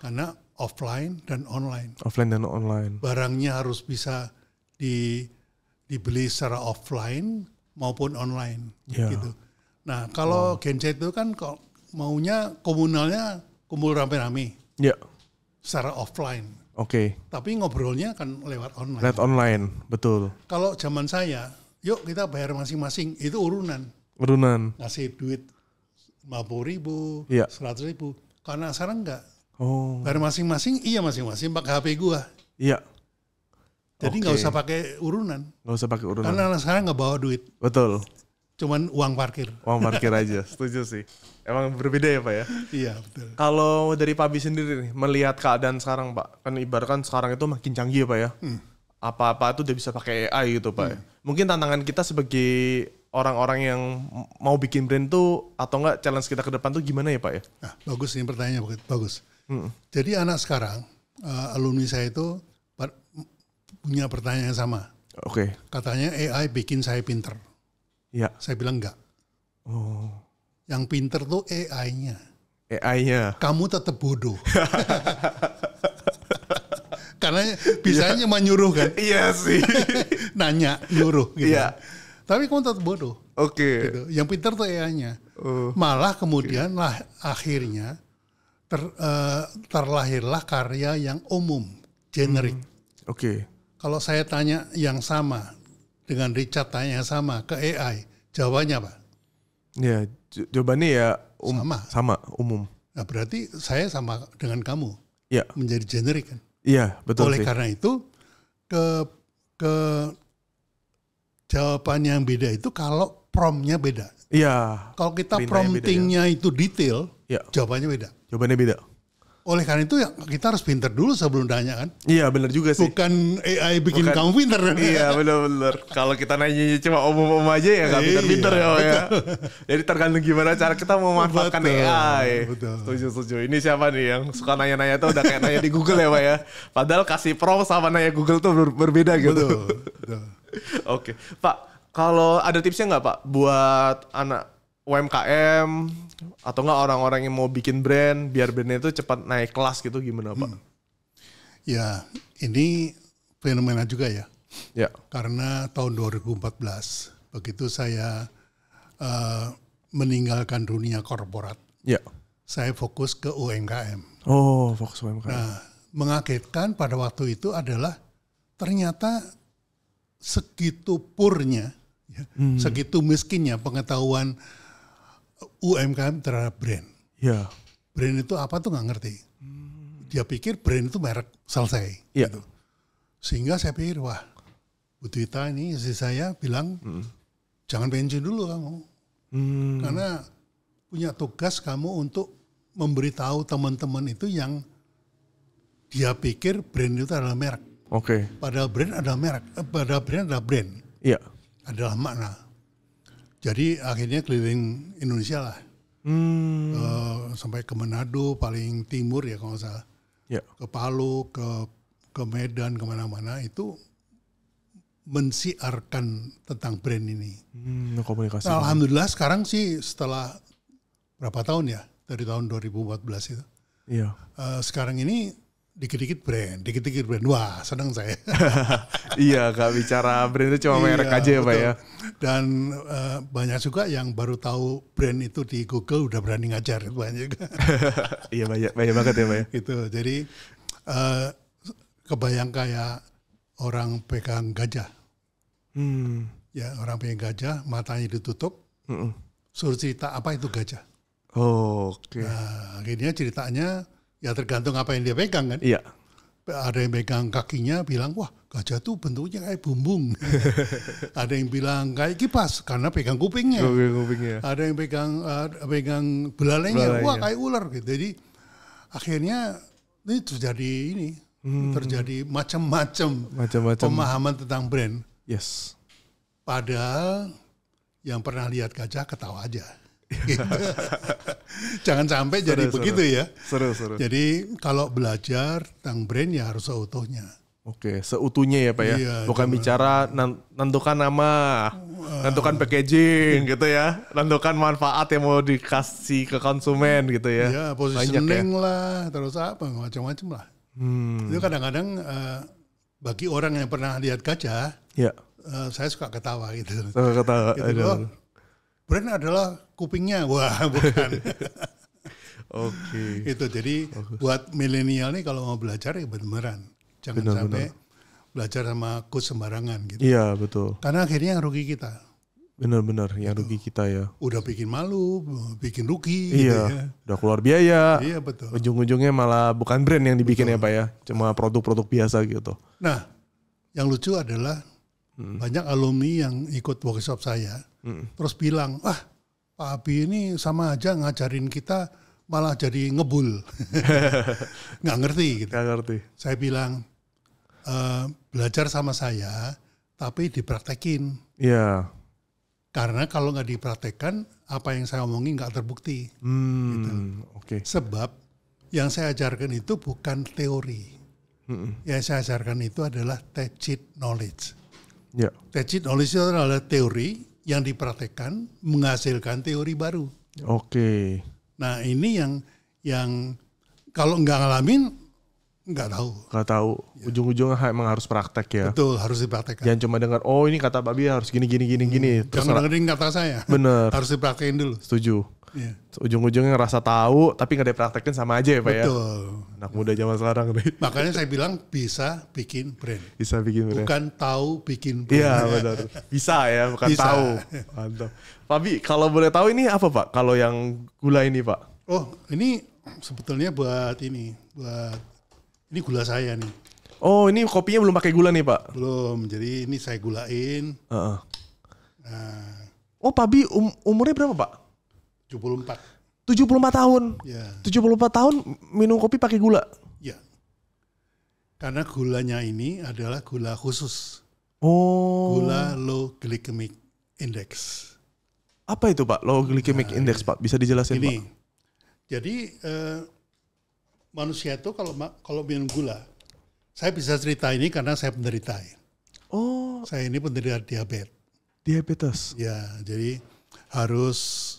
Karena offline dan online. Offline dan online. Barangnya harus bisa di dibeli secara offline maupun online yeah. gitu. Nah, kalau wow. Z itu kan kok maunya komunalnya kumpul rame-rame. Ya. Yeah. Secara offline. Oke. Okay. Tapi ngobrolnya kan lewat online. Lewat online, betul. Kalau zaman saya, yuk kita bayar masing-masing, itu urunan. Urunan. Ngasih duit 50 ribu, yeah. Ya. 100 ribu. Karena sekarang enggak, Oh. Bar masing-masing, iya masing-masing pakai HP gua. Iya. Jadi nggak okay. usah pakai urunan. Nggak usah pakai urunan. Karena sekarang nggak bawa duit. Betul. Cuman uang parkir. Uang parkir aja, setuju sih. Emang berbeda ya Pak ya? iya betul. Kalau dari Pak Bi sendiri nih, melihat keadaan sekarang Pak, kan ibaratkan sekarang itu makin canggih ya Pak ya? Hmm. Apa-apa itu udah bisa pakai AI gitu Pak ya? hmm. Mungkin tantangan kita sebagai orang-orang yang mau bikin brand tuh atau enggak challenge kita ke depan tuh gimana ya Pak ya? Nah, bagus ini pertanyaannya bagus. Hmm. Jadi anak sekarang uh, alumni saya itu punya pertanyaan yang sama. Oke. Okay. Katanya AI bikin saya pinter. Iya. Saya bilang enggak. Oh. Yang pinter tuh AI-nya. AI-nya. Kamu tetap bodoh. Karena bisanya yeah. menyuruh kan. Iya sih. Nanya, nyuruh gitu. Iya. Tapi kamu tetap bodoh. Oke. Okay. Gitu. Yang pinter tuh AI-nya. Uh, oh. Malah kemudian okay. lah akhirnya ter, uh, terlahirlah karya yang umum, generik. Hmm. Oke. Okay. Kalau saya tanya yang sama dengan Richard tanya yang sama ke AI, jawabannya apa? Ya, jawabannya ya um, sama. Sama, umum. Nah, berarti saya sama dengan kamu. Ya. Menjadi generik kan? Iya, betul. Oleh sih. karena itu ke ke jawaban yang beda itu kalau promnya beda. Iya. Kalau kita promptingnya beda, ya. itu detail, ya. jawabannya beda. Jawabannya beda. Oleh karena itu ya kita harus pinter dulu sebelum nanya kan. Iya benar juga sih. Bukan AI bikin Bukan, kamu pinter kan? Iya benar-benar. Kalau kita nanya cuma om-om aja ya gak iya. pinter-pinter iya, ya. ya. Jadi tergantung gimana cara kita memanfaatkan betul, AI. Betul. Setuju setuju. Ini siapa nih yang suka nanya-nanya tuh udah kayak nanya di Google ya pak ya. Padahal kasih pro sama nanya Google tuh ber berbeda gitu. Betul. betul. Oke, Pak. Kalau ada tipsnya nggak Pak buat anak UMKM Gitu. atau enggak orang-orang yang mau bikin brand biar brandnya itu cepat naik kelas gitu gimana pak? Hmm. Ya ini fenomena juga ya. Ya. Karena tahun 2014 begitu saya uh, meninggalkan dunia korporat. Ya. Saya fokus ke UMKM. Oh, fokus UMKM. Nah, mengagetkan pada waktu itu adalah ternyata segitu purnya, ya, hmm. segitu miskinnya pengetahuan UMKM terhadap brand. Ya. Brand itu apa tuh nggak ngerti. Dia pikir brand itu merek selesai. Ya. Gitu. Sehingga saya pikir wah Bu Tita ini si saya bilang hmm. jangan pensiun dulu kamu. Hmm. Karena punya tugas kamu untuk memberitahu teman-teman itu yang dia pikir brand itu adalah merek. Oke. Okay. Padahal brand adalah merek, eh, padahal brand adalah brand. Iya. Adalah makna. Jadi akhirnya keliling Indonesia lah. Hmm. Uh, sampai ke Manado paling timur ya kalau nggak salah. Yeah. Ke Palu, ke ke Medan kemana-mana itu mensiarkan tentang brand ini. Hmm, komunikasi. Nah, alhamdulillah sekarang sih setelah berapa tahun ya dari tahun 2014 itu. Iya. Uh, sekarang ini dikit-dikit brand, dikit-dikit brand. Wah, seneng saya. iya, gak bicara brand itu cuma merek iya, aja ya, Pak ya. Dan uh, banyak juga yang baru tahu brand itu di Google udah berani ngajar banyak. iya, banyak banyak banget ya, Pak ya. Itu. Jadi uh, kebayang kayak orang pegang gajah. Hmm. Ya, orang pegang gajah, matanya ditutup. Mm -mm. Suruh cerita apa itu gajah. Oh, oke. Okay. Nah, akhirnya ceritanya Ya tergantung apa yang dia pegang kan. Iya. Ada yang pegang kakinya bilang, wah gajah tuh bentuknya kayak bumbung. ada yang bilang kayak kipas karena pegang kupingnya. Kuping oh, kupingnya. Ada yang pegang uh, pegang belalainya, belalainya, wah kayak ular gitu. Jadi akhirnya ini terjadi ini hmm. terjadi macam-macam pemahaman tentang brand. Yes. Padahal yang pernah lihat gajah ketawa aja. Jangan sampai seru, jadi seru. begitu ya. Seru, seru. Jadi kalau belajar tentang brand ya harus seutuhnya. Oke, seutuhnya ya Pak ya. Iya, Bukan jangan. bicara nentukan nama, uh, nentukan packaging gitu ya, nentukan manfaat yang mau dikasih ke konsumen gitu ya. Iya, positioning Banyak, ya. lah, terus apa macam-macam lah. Hmm. Itu kadang-kadang uh, bagi orang yang pernah lihat kaca ya. uh, eh, saya suka ketawa gitu. Suka ketawa. Gitu, oh, brand adalah kupingnya wah bukan Oke. Okay. itu jadi Bagus. buat milenial nih kalau mau belajar ya beneran. Jangan benar, sampai benar. belajar sama coach sembarangan gitu. Iya, betul. Karena akhirnya yang rugi kita. Benar-benar yang gitu. rugi kita ya. Udah bikin malu, bikin rugi gitu Iya. Gitu ya. Udah keluar biaya. Iya, betul. Ujung-ujungnya malah bukan brand yang dibikin ya, betul. ya, Pak ya. Cuma produk-produk biasa gitu. Nah, yang lucu adalah hmm. banyak alumni yang ikut workshop saya hmm. terus bilang, "Wah, Pak Abi ini sama aja ngajarin kita malah jadi ngebul. Nggak ngerti. Gitu. Nggak ngerti. Saya bilang, e, belajar sama saya, tapi dipraktekin. Iya. Karena kalau nggak dipraktekkan, apa yang saya omongin nggak terbukti. Hmm, gitu. okay. Sebab yang saya ajarkan itu bukan teori. Mm-mm. Yang saya ajarkan itu adalah tacit knowledge. Yeah. Tacit knowledge itu adalah teori yang dipraktekkan menghasilkan teori baru. Oke. Okay. Nah ini yang yang kalau nggak ngalamin nggak tahu nggak tahu ya. ujung-ujungnya emang harus praktek ya betul harus dipraktekkan jangan cuma dengar oh ini kata babi harus gini gini gini hmm. gini iya. Terus jangan dengerin kata saya bener harus dipraktekin dulu setuju ya. ujung-ujungnya ngerasa tahu tapi nggak dipraktekin sama aja ya pak betul. ya betul anak muda zaman sekarang nih makanya saya bilang bisa bikin brand bisa bikin brand bukan tahu bikin brand iya benar bisa ya bukan bisa. tahu mantap pak kalau boleh tahu ini apa pak kalau yang gula ini pak oh ini sebetulnya buat ini buat ini gula saya nih. Oh, ini kopinya belum pakai gula nih, Pak? Belum. Jadi ini saya gulain. Uh uh-uh. Nah. Oh, Pabi um umurnya berapa, Pak? 74. 74 tahun. Ya. Tujuh Yeah. 74 tahun minum kopi pakai gula. Ya. Yeah. Karena gulanya ini adalah gula khusus. Oh. Gula low glycemic index. Apa itu, Pak? Low glycemic nah, index, iya. Pak? Bisa dijelasin, ini. Pak? Jadi eh, manusia itu kalau kalau minum gula, saya bisa cerita ini karena saya penderita. Oh. Saya ini penderita diabetes. Diabetes. Ya, jadi harus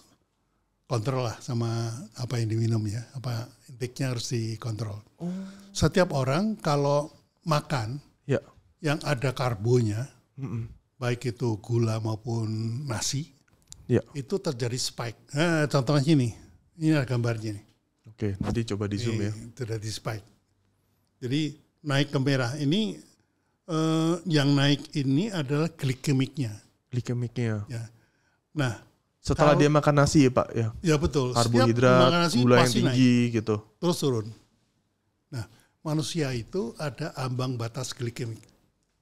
kontrol lah sama apa yang diminum ya, apa intiknya harus dikontrol. Oh. Setiap orang kalau makan ya. yang ada karbonya, mm -mm. baik itu gula maupun nasi, ya. itu terjadi spike. Nah, contohnya ini, ini ada gambarnya nih Oke, nanti coba di zoom ini, ya. Sudah di spike. Jadi naik ke merah ini eh, yang naik ini adalah glikemiknya. Glikemiknya. Ya. Nah, setelah dia makan nasi ya Pak ya. Ya betul. Karbohidrat, nasi, gula yang tinggi naik. gitu. Terus turun. Nah, manusia itu ada ambang batas glikemik.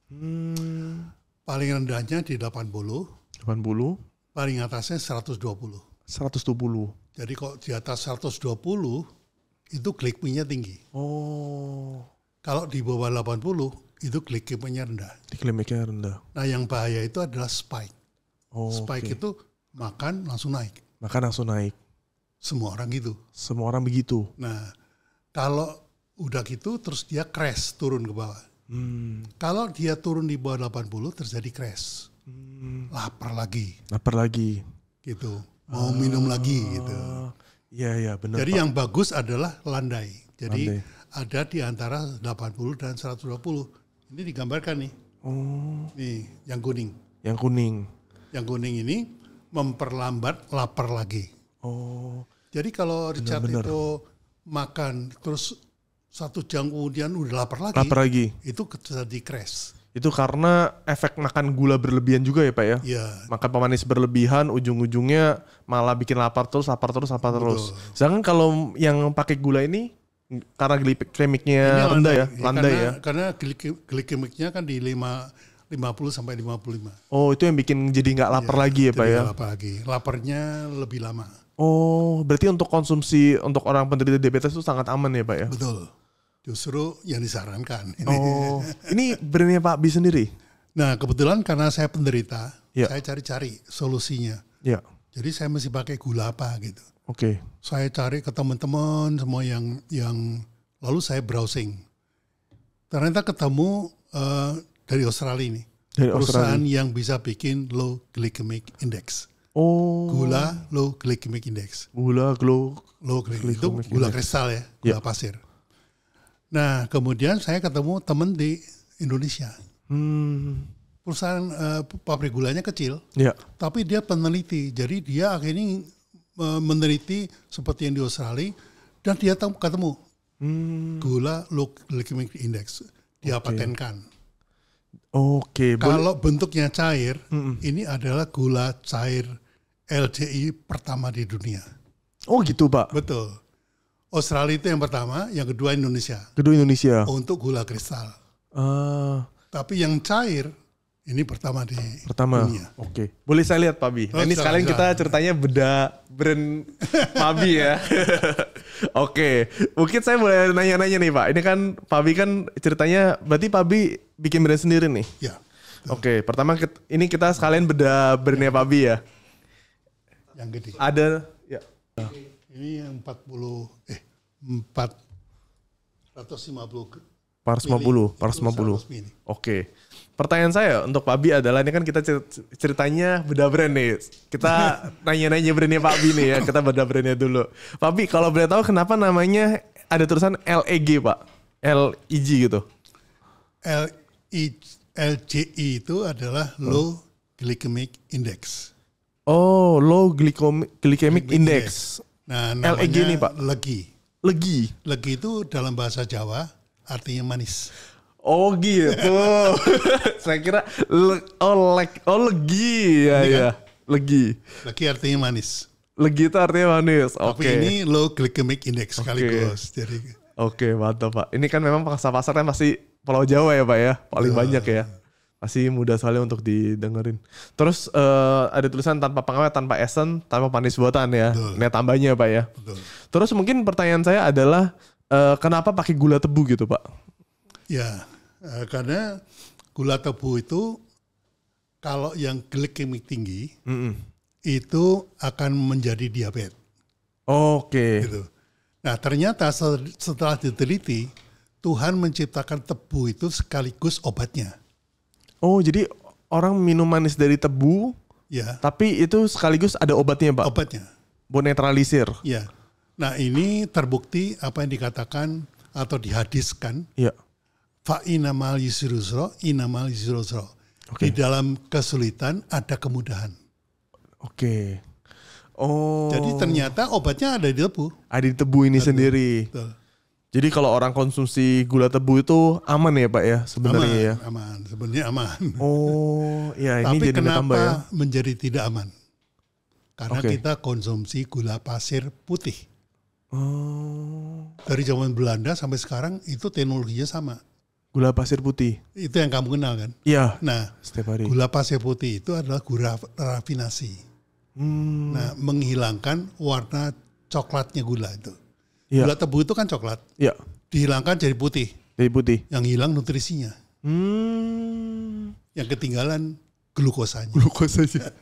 Hmm. Paling rendahnya di 80. 80. Paling atasnya 120. 120. Jadi kalau di atas 120 itu klik glikeminya tinggi. Oh. Kalau di bawah 80 itu klik glikeminya rendah. Glikeminya rendah. Nah yang bahaya itu adalah spike. Oh, spike okay. itu makan langsung naik. Makan langsung naik. Semua orang gitu. Semua orang begitu. Nah kalau udah gitu terus dia crash turun ke bawah. Hmm. Kalau dia turun di bawah 80 terjadi crash. Hmm. Lapar lagi. Laper lagi. Gitu mau oh. minum lagi gitu. Oh, iya iya benar. Jadi Pak. yang bagus adalah landai. Jadi landai. ada di antara 80 dan 120. Ini digambarkan nih. Oh. Nih yang kuning. Yang kuning. Yang kuning ini memperlambat lapar lagi. Oh. Jadi kalau Richard bener, bener. itu makan terus satu jam kemudian udah lapar lagi. Lapar lagi. Itu terjadi crash. Itu karena efek makan gula berlebihan juga ya Pak ya? Iya. Makan pemanis berlebihan ujung-ujungnya malah bikin lapar terus, lapar terus, lapar terus. Jangan Sedangkan kalau yang pakai gula ini karena glikemiknya rendah ya, iya, landai ya. Karena, karena glikemiknya kan di 5 50 sampai 55. Oh, itu yang bikin jadi nggak iya, lapar ya, lagi ya, Pak ya? lapar lagi. Laparnya lebih lama. Oh, berarti untuk konsumsi untuk orang penderita diabetes itu sangat aman ya, Pak ya? Betul justru yang disarankan. Oh, ini brandnya Pak Bi sendiri? Nah, kebetulan karena saya penderita, yeah. saya cari-cari solusinya. Yeah. Jadi saya masih pakai gula apa gitu. Oke. Okay. Saya cari ke teman-teman semua yang yang lalu saya browsing. Ternyata ketemu uh, dari Australia ini. Dari perusahaan Australia. yang bisa bikin low glycemic index. Oh. Gula low glycemic index. Gula low low glycemic, glycemic itu gula kristal ya, gula yeah. pasir. Nah, kemudian saya ketemu temen di Indonesia. Hmm. Perusahaan uh, pabrik gulanya kecil, ya. tapi dia peneliti. Jadi dia akhirnya uh, meneliti seperti yang di Australia, dan dia ketemu hmm. gula glycemic index. Dia okay. patenkan. Oke. Okay, Kalau bentuknya cair, mm -mm. ini adalah gula cair LDI pertama di dunia. Oh gitu pak. Betul. Australia itu yang pertama, yang kedua Indonesia. Kedua Indonesia. Untuk gula kristal. Uh. Tapi yang cair ini pertama di pertama. dunia. Oke. Okay. Boleh saya lihat Pak Nah, ini sekalian kita ceritanya beda brand Pak ya. Oke. okay. Mungkin saya boleh nanya-nanya nih Pak. Ini kan Pak kan ceritanya berarti Pak bikin brand sendiri nih. Ya. Oke, okay. pertama ini kita sekalian beda brandnya Pak ya. Yang gede. Ada ya. Ini yang 40 eh 150 450, 450. Oke. Pertanyaan saya untuk Pak Bi adalah ini kan kita ceritanya beda brand nih. Kita nanya-nanya brandnya Pak Bi nih ya. Kita beda brandnya dulu. Pak Bi, kalau boleh tahu kenapa namanya ada tulisan LEG Pak? LEG gitu. L L LGI itu adalah hmm. low glycemic index. Oh, low glycemic, glycemic index. index. Nah, namanya LEG ini Pak. Legi. Legi. Legi itu dalam bahasa Jawa artinya manis. Oh gitu. Saya kira le, oh, le, oh legi ya ini ya. Kan? Legi. Legi artinya manis. Legi itu artinya manis. Oke. Okay. ini low glycemic index okay. sekaligus. Jadi Oke, okay, mantap Pak. Ini kan memang pasar kan pasarnya masih Pulau Jawa ya Pak ya, paling uh, banyak ya. Masih mudah sekali untuk didengerin. Terus uh, ada tulisan tanpa pengawet, tanpa esen, tanpa panis buatan ya. Ini tambahnya Pak ya. Betul. Terus mungkin pertanyaan saya adalah uh, kenapa pakai gula tebu gitu Pak? Ya, uh, karena gula tebu itu kalau yang glikemik tinggi mm hmm itu akan menjadi diabetes. Oke. Okay. Gitu. Nah ternyata setelah diteliti Tuhan menciptakan tebu itu sekaligus obatnya. Oh, jadi orang minum manis dari tebu. Ya. Tapi itu sekaligus ada obatnya, Pak. Obatnya. Buat netralisir. Ya. Nah, ini terbukti apa yang dikatakan atau dihadiskan. Ya. Fa inamal yusrusro, inamal yusrusro. Okay. Di dalam kesulitan ada kemudahan. Oke. Okay. Oh. Jadi ternyata obatnya ada di tebu. Ada di tebu ini ada sendiri. Betul. Jadi kalau orang konsumsi gula tebu itu aman ya Pak ya sebenarnya aman, ya? Aman, sebenarnya aman. Oh, ya ini Tapi jadi kenapa ya? menjadi tidak aman? Karena okay. kita konsumsi gula pasir putih. Oh. Dari zaman Belanda sampai sekarang itu teknologinya sama. Gula pasir putih. Itu yang kamu kenal kan? Iya. Nah, setiap hari. Gula pasir putih itu adalah gula rafinasi. Hmm. Nah, menghilangkan warna coklatnya gula itu. Iya. Gula tebu itu kan coklat. Iya. Dihilangkan jadi putih. Jadi putih. Yang hilang nutrisinya. Hmm. Yang ketinggalan glukosanya. Glukosanya.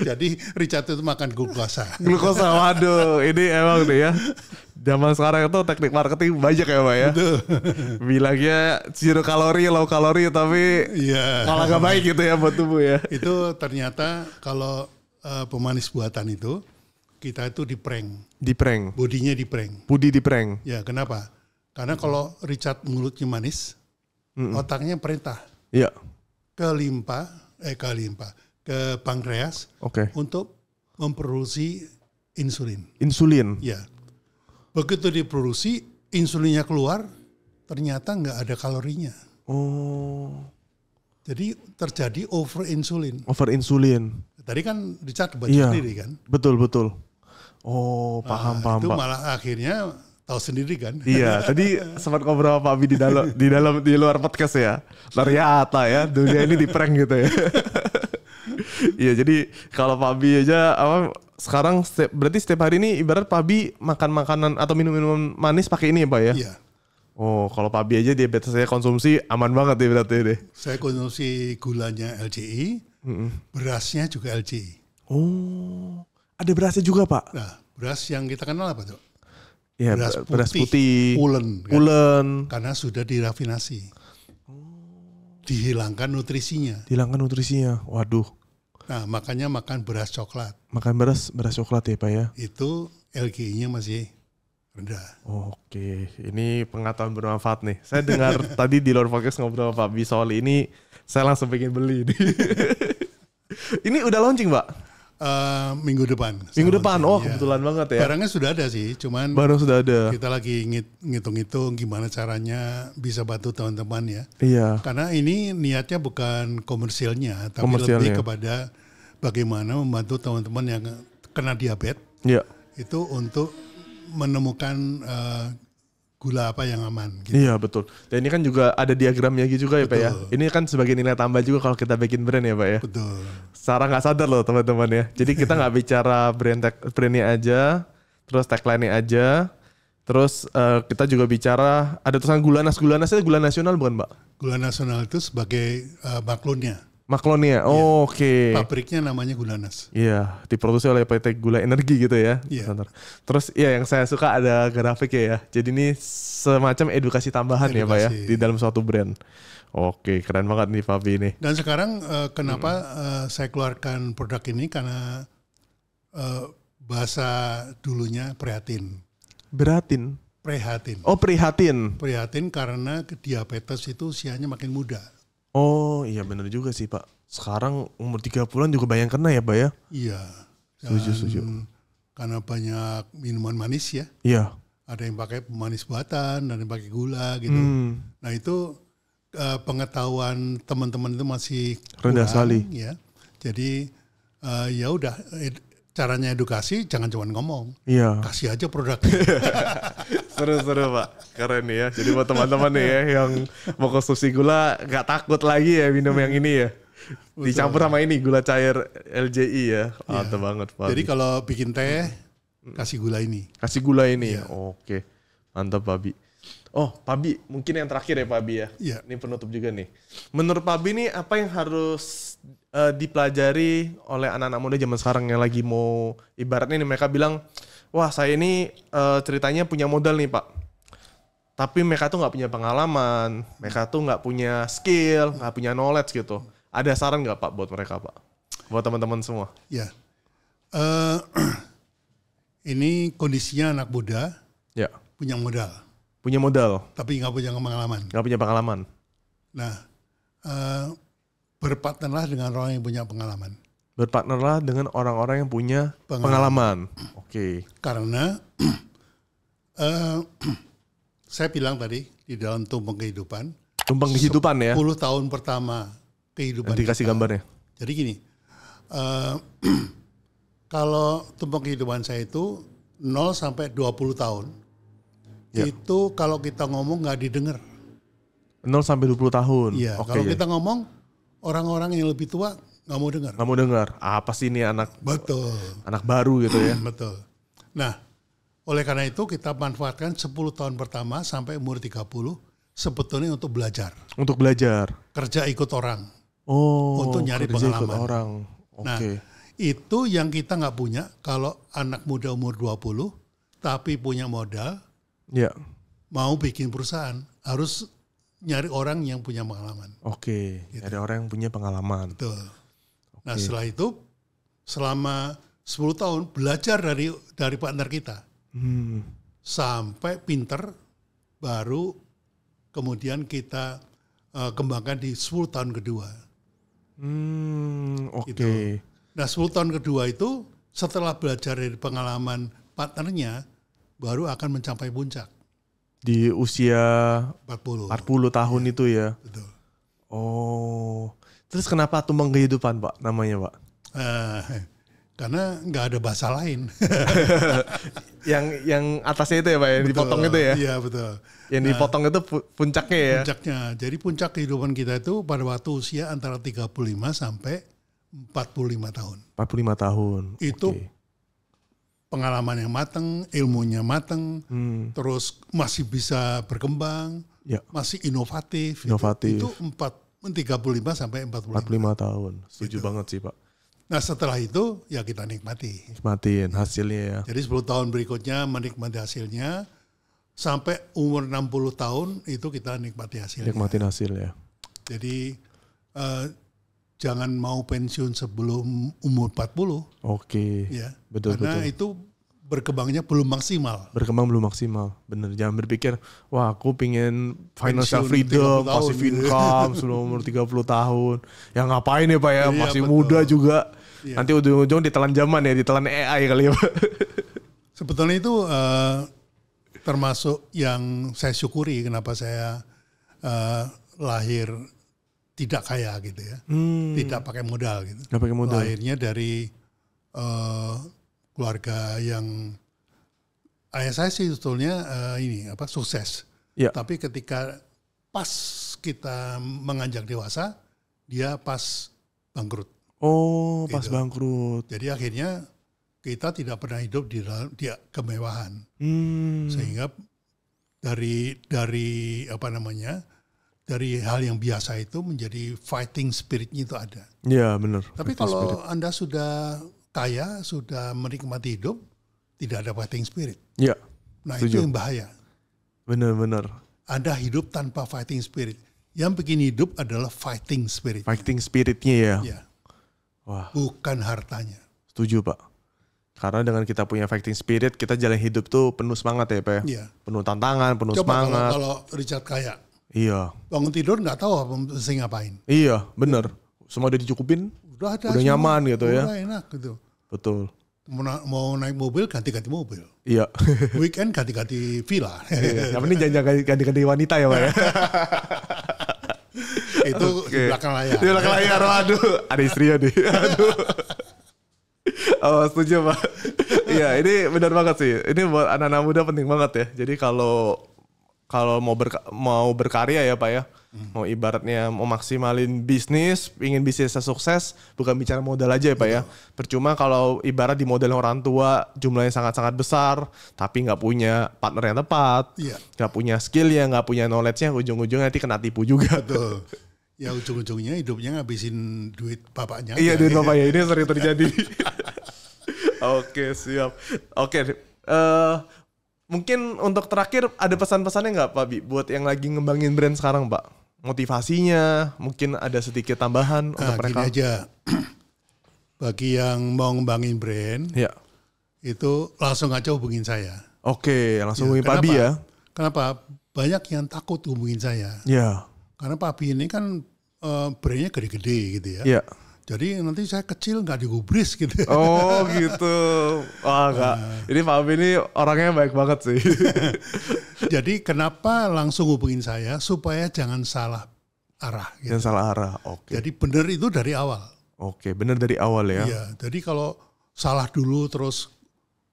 Jadi Richard itu makan glukosa. Glukosa, waduh, ini emang nih ya. Zaman sekarang itu teknik marketing banyak ya, Pak ya. Betul. Bilangnya zero kalori, low kalori, tapi ya. malah gak baik gitu ya buat tubuh ya. Itu ternyata kalau uh, pemanis buatan itu kita itu di prank. Di prank. Bodinya di prank. Budi di prank. Ya, kenapa? Karena kalau Richard mulutnya manis, mm otaknya perintah. Iya. Ke limpa, eh ke ke pankreas okay. untuk memproduksi insulin. Insulin. Ya. Begitu diproduksi, insulinnya keluar, ternyata nggak ada kalorinya. Oh. Jadi terjadi over insulin. Over insulin. Tadi kan Richard baca iya, sendiri kan? Betul, betul Oh, paham, nah, paham. Itu paham. malah akhirnya tahu sendiri kan. Iya, tadi sempat ngobrol sama Pak Abi di dalam di dalam di luar podcast ya. Ternyata ya dunia ini di prank gitu ya. Iya, jadi kalau Pak Abi aja apa sekarang setiap, berarti setiap hari ini ibarat Pak Abi makan makanan atau minum minuman manis pakai ini ya, Pak ya? Iya. Oh, kalau Pak Abi aja diabetes saya konsumsi aman banget ya berarti deh. Saya konsumsi gulanya LCI, mm -hmm. berasnya juga LCI. Oh. Ada berasnya juga pak? Nah, beras yang kita kenal apa tuh? Ya, beras, putih, beras putih, pulen, kan? pulen, karena sudah dirafinasi, dihilangkan nutrisinya. Dihilangkan nutrisinya, waduh. Nah, makanya makan beras coklat. Makan beras beras coklat ya pak ya? Itu LGI-nya masih rendah. Oke, ini pengetahuan bermanfaat nih. Saya dengar tadi di luar podcast ngobrol Pak Bi ini, saya langsung pengen beli. ini udah launching, Pak? Uh, minggu depan. Minggu depan, oh ya. kebetulan banget ya. Barangnya sudah ada sih, cuman baru sudah ada. Kita lagi ngitung itu gimana caranya bisa bantu teman-teman ya. Iya. Karena ini niatnya bukan komersilnya, tapi komersialnya. lebih kepada bagaimana membantu teman-teman yang kena diabetes. Iya. Itu untuk menemukan uh, gula apa yang aman. Gitu. Iya betul. Dan ini kan juga ada diagramnya gitu juga ya pak ya. Ini kan sebagai nilai tambah juga kalau kita bikin brand ya pak ya. Betul. Secara nggak sadar loh teman-teman ya. Jadi kita nggak bicara brand tag, brandnya aja, terus tagline-nya aja, terus uh, kita juga bicara ada tulisan gula nas gula nas itu gula nasional bukan mbak? Gula nasional itu sebagai uh, eh, baklonnya. Maklonia. Iya. Oh, oke. Okay. Pabriknya namanya Gulanas. Iya, yeah, diproduksi oleh PT Gula Energi gitu ya. Iya. Terus ya yeah, yang saya suka ada grafik ya. Jadi ini semacam edukasi tambahan edukasi. ya, Pak ya, di dalam suatu brand. Oke, okay, keren banget nih Fabi ini. Dan sekarang uh, kenapa hmm. uh, saya keluarkan produk ini karena uh, bahasa dulunya prihatin. Beratin. Prihatin. Oh, prihatin. Prihatin karena diabetes itu usianya makin muda. Oh iya benar juga sih Pak. Sekarang umur 30-an juga banyak kena ya Pak ya? Iya. Setuju, setuju. Karena banyak minuman manis ya. Iya. Ada yang pakai pemanis buatan, ada yang pakai gula gitu. Hmm. Nah itu uh, pengetahuan teman-teman itu masih rendah sekali. Ya. Jadi uh, ya udah caranya edukasi jangan cuma ngomong. Iya. Kasih aja produknya. Seru-seru Pak. Keren nih ya. Jadi buat teman-teman nih ya yang mau konsumsi gula nggak takut lagi ya minum yang ini ya. Dicampur sama ini gula cair LJI ya. Iya. Mantap ya. banget Pak. Jadi kalau bikin teh kasih gula ini. Kasih gula ini. Ya. Iya. Oke. Mantap babi Oh, babi mungkin yang terakhir ya babi ya. ya. Ini penutup juga nih. Menurut babi nih apa yang harus uh, dipelajari oleh anak-anak muda zaman sekarang yang lagi mau ibaratnya nih mereka bilang wah saya ini uh, ceritanya punya modal nih pak tapi mereka tuh nggak punya pengalaman mereka tuh nggak punya skill nggak punya knowledge gitu ada saran nggak pak buat mereka pak buat teman-teman semua ya uh, ini kondisinya anak muda ya punya modal punya modal tapi nggak punya pengalaman nggak punya pengalaman nah uh, berpartnerlah dengan orang yang punya pengalaman berpartnerlah dengan orang-orang yang punya pengalaman. pengalaman. Oke. Okay. Karena uh, saya bilang tadi di dalam tumpeng kehidupan. Tumpeng kehidupan ya. 10 tahun pertama kehidupan. Nanti kasih kita. gambarnya. Jadi gini, uh, kalau tumpeng kehidupan saya itu 0 sampai 20 tahun. Ya. Itu kalau kita ngomong nggak didengar. 0 sampai 20 tahun. Iya, okay, kalau ya. kita ngomong orang-orang yang lebih tua nggak mau dengar. Nggak mau dengar. Apa sih ini anak? Betul. Anak baru gitu ya. Betul. Nah, oleh karena itu kita manfaatkan 10 tahun pertama sampai umur 30 sebetulnya untuk belajar. Untuk belajar. Kerja ikut orang. Oh. Untuk nyari kerja pengalaman. Ikut orang. Nah, Oke. Okay. Nah, itu yang kita nggak punya kalau anak muda umur 20 tapi punya modal. Ya. Yeah. Mau bikin perusahaan harus nyari orang yang punya pengalaman. Oke, okay, gitu. nyari orang yang punya pengalaman. Betul. Nah yeah. setelah itu selama 10 tahun belajar dari dari partner kita hmm. sampai pinter baru kemudian kita uh, kembangkan di 10 tahun kedua. Hmm, gitu. oke. Okay. Gitu. Nah 10 tahun kedua itu setelah belajar dari pengalaman partnernya baru akan mencapai puncak. Di usia 40 40 tahun ya, itu ya. Betul. Oh. Terus kenapa tumbang kehidupan Pak namanya Pak? Uh, karena nggak ada bahasa lain. yang yang atasnya itu ya Pak, yang betul, dipotong itu ya? Iya betul. Yang nah, dipotong itu puncaknya ya? Puncaknya. Jadi puncak kehidupan kita itu pada waktu usia antara 35 sampai 45 tahun. 45 tahun. Itu okay. pengalaman yang matang, ilmunya matang, hmm. terus masih bisa berkembang, ya. masih inovatif. Inovatif. Itu, empat. 35 sampai 45. 45 tahun. Setuju gitu. banget sih, Pak. Nah, setelah itu ya kita nikmati. Nikmatin hasilnya ya. Jadi 10 tahun berikutnya menikmati hasilnya sampai umur 60 tahun itu kita nikmati hasilnya. Nikmatin hasilnya. Jadi uh, jangan mau pensiun sebelum umur 40. Oke. Okay. Ya. Betul Karena betul. itu berkembangnya belum maksimal. Berkembang belum maksimal, bener. Jangan berpikir, wah aku pingin financial freedom, passive income sudah umur 30 tahun. Ya ngapain ya Pak ya, iya, masih betul. muda juga. Iya. Nanti ujung-ujung ditelan zaman ya, ditelan AI kali ya Pak. Sebetulnya itu uh, termasuk yang saya syukuri kenapa saya uh, lahir tidak kaya gitu ya. Hmm. Tidak pakai modal gitu. pakai modal. Lahirnya dari... Uh, keluarga yang ayah saya sih sebetulnya uh, ini apa sukses. Ya. Tapi ketika pas kita menganjak dewasa, dia pas bangkrut. Oh, gitu. pas bangkrut. Jadi akhirnya kita tidak pernah hidup di dalam di kemewahan. Hmm. Sehingga dari dari apa namanya? dari hal yang biasa itu menjadi fighting spiritnya itu ada. Iya benar. Tapi kalau anda sudah kaya, sudah menikmati hidup, tidak ada fighting spirit. Iya. Nah setuju. itu yang bahaya. Benar-benar. Ada hidup tanpa fighting spirit. Yang bikin hidup adalah fighting spirit. Fighting spiritnya ya. ya. Wah. Bukan hartanya. Setuju pak. Karena dengan kita punya fighting spirit, kita jalan hidup tuh penuh semangat ya pak. Ya? Iya. Penuh tantangan, penuh Coba semangat. Kalau, kalau Richard kaya. Iya. Bangun tidur nggak tahu apa mesti ngapain. Iya, benar. Semua udah dicukupin. Udah ada. Udah nyaman gitu udah ya. Udah enak gitu. Betul. Mau, na mau naik mobil ganti-ganti mobil. Iya. Weekend ganti-ganti villa. iya. Yang jangan jangan ganti-ganti wanita ya, Pak ya. itu okay. di belakang layar. Di belakang layar, waduh. Ada istrinya nih. Aduh. Oh, setuju, Pak. Iya, ini benar banget sih. Ini buat anak-anak muda penting banget ya. Jadi kalau kalau mau berka mau berkarya ya pak ya hmm. mau ibaratnya mau maksimalin bisnis ingin bisnisnya sukses bukan bicara modal aja ya pak Betul. ya iya. percuma kalau ibarat di modal orang tua jumlahnya sangat-sangat besar tapi nggak punya partner yang tepat iya. nggak yeah. punya skill ya nggak punya knowledge nya ujung-ujungnya nanti kena tipu juga tuh. ya ujung-ujungnya hidupnya ngabisin duit bapaknya iya duit bapaknya ini sering terjadi oke siap oke uh, Mungkin untuk terakhir ada pesan-pesannya nggak Pak Bi buat yang lagi ngembangin brand sekarang Pak? Motivasinya, mungkin ada sedikit tambahan nah, untuk mereka. aja. Bagi yang mau ngembangin brand, ya. itu langsung aja hubungin saya. Oke, langsung ya, hubungin Pak Bi ya. Kenapa? Banyak yang takut hubungin saya. Ya. Karena Pak Bi ini kan uh, brandnya gede-gede gitu ya. Iya jadi nanti saya kecil nggak digubris gitu. Oh gitu. Wah nggak. Eh. ini Pak Abi ini orangnya baik banget sih. Jadi kenapa langsung hubungin saya supaya jangan salah arah. Gitu. Jangan salah arah. Oke. Okay. Jadi benar itu dari awal. Oke, okay, benar dari awal ya. Iya. Jadi kalau salah dulu terus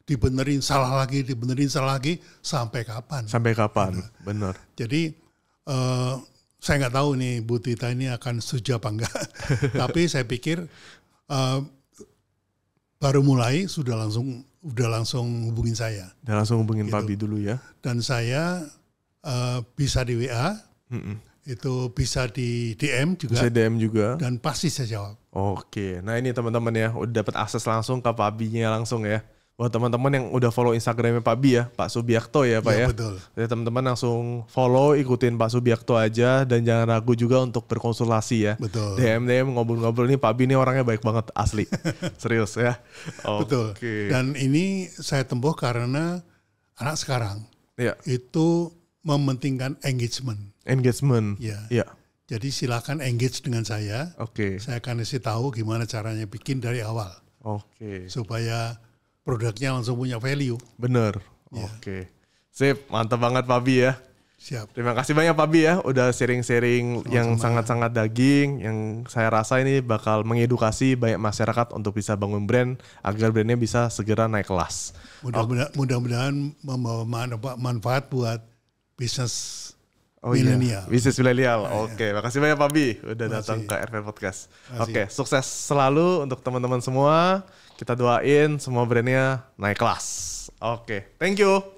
dibenerin salah lagi, dibenerin salah lagi sampai kapan? Sampai kapan? Gitu. Benar. Jadi uh, saya nggak tahu nih Bu Tita ini akan setuju apa enggak. Tapi saya pikir uh, baru mulai sudah langsung udah langsung hubungin saya. Dan langsung hubungin gitu. Pabi dulu ya. Dan saya uh, bisa di WA, mm -mm. itu bisa di DM juga. Bisa DM juga. Dan pasti saya jawab. Oke, nah ini teman-teman ya, udah dapat akses langsung ke Pak nya langsung ya. Buat teman-teman yang udah follow Instagramnya Pak Bi ya, Pak Subiakto ya Pak ya. ya. betul. Jadi teman-teman langsung follow, ikutin Pak Subiakto aja dan jangan ragu juga untuk berkonsultasi ya. Betul. DM-DM ngobrol-ngobrol ini Pak Bi ini orangnya baik banget asli. Serius ya. Okay. Betul. Dan ini saya tempuh karena anak sekarang ya. itu mementingkan engagement. Engagement. Ya. ya. Jadi silakan engage dengan saya. Oke. Okay. Saya akan kasih tahu gimana caranya bikin dari awal. Oke. Okay. Supaya produknya langsung punya value. Bener. Ya. Oke. Sip, mantap banget Pabi ya. Siap. Terima kasih banyak Pabi ya udah sharing-sharing yang sangat-sangat daging yang saya rasa ini bakal mengedukasi banyak masyarakat untuk bisa bangun brand agar brandnya bisa segera naik kelas. Mudah-mudahan oh. mudah-mudahan membawa manfaat buat bisnis Oh iya. milenial. Iya. Bisnis milenial. Ah, Oke, iya. makasih banyak Pabi udah makasih. datang ke RP Podcast. Oke, sukses selalu untuk teman-teman semua. Kita doain semua brandnya naik kelas. Oke, okay. thank you.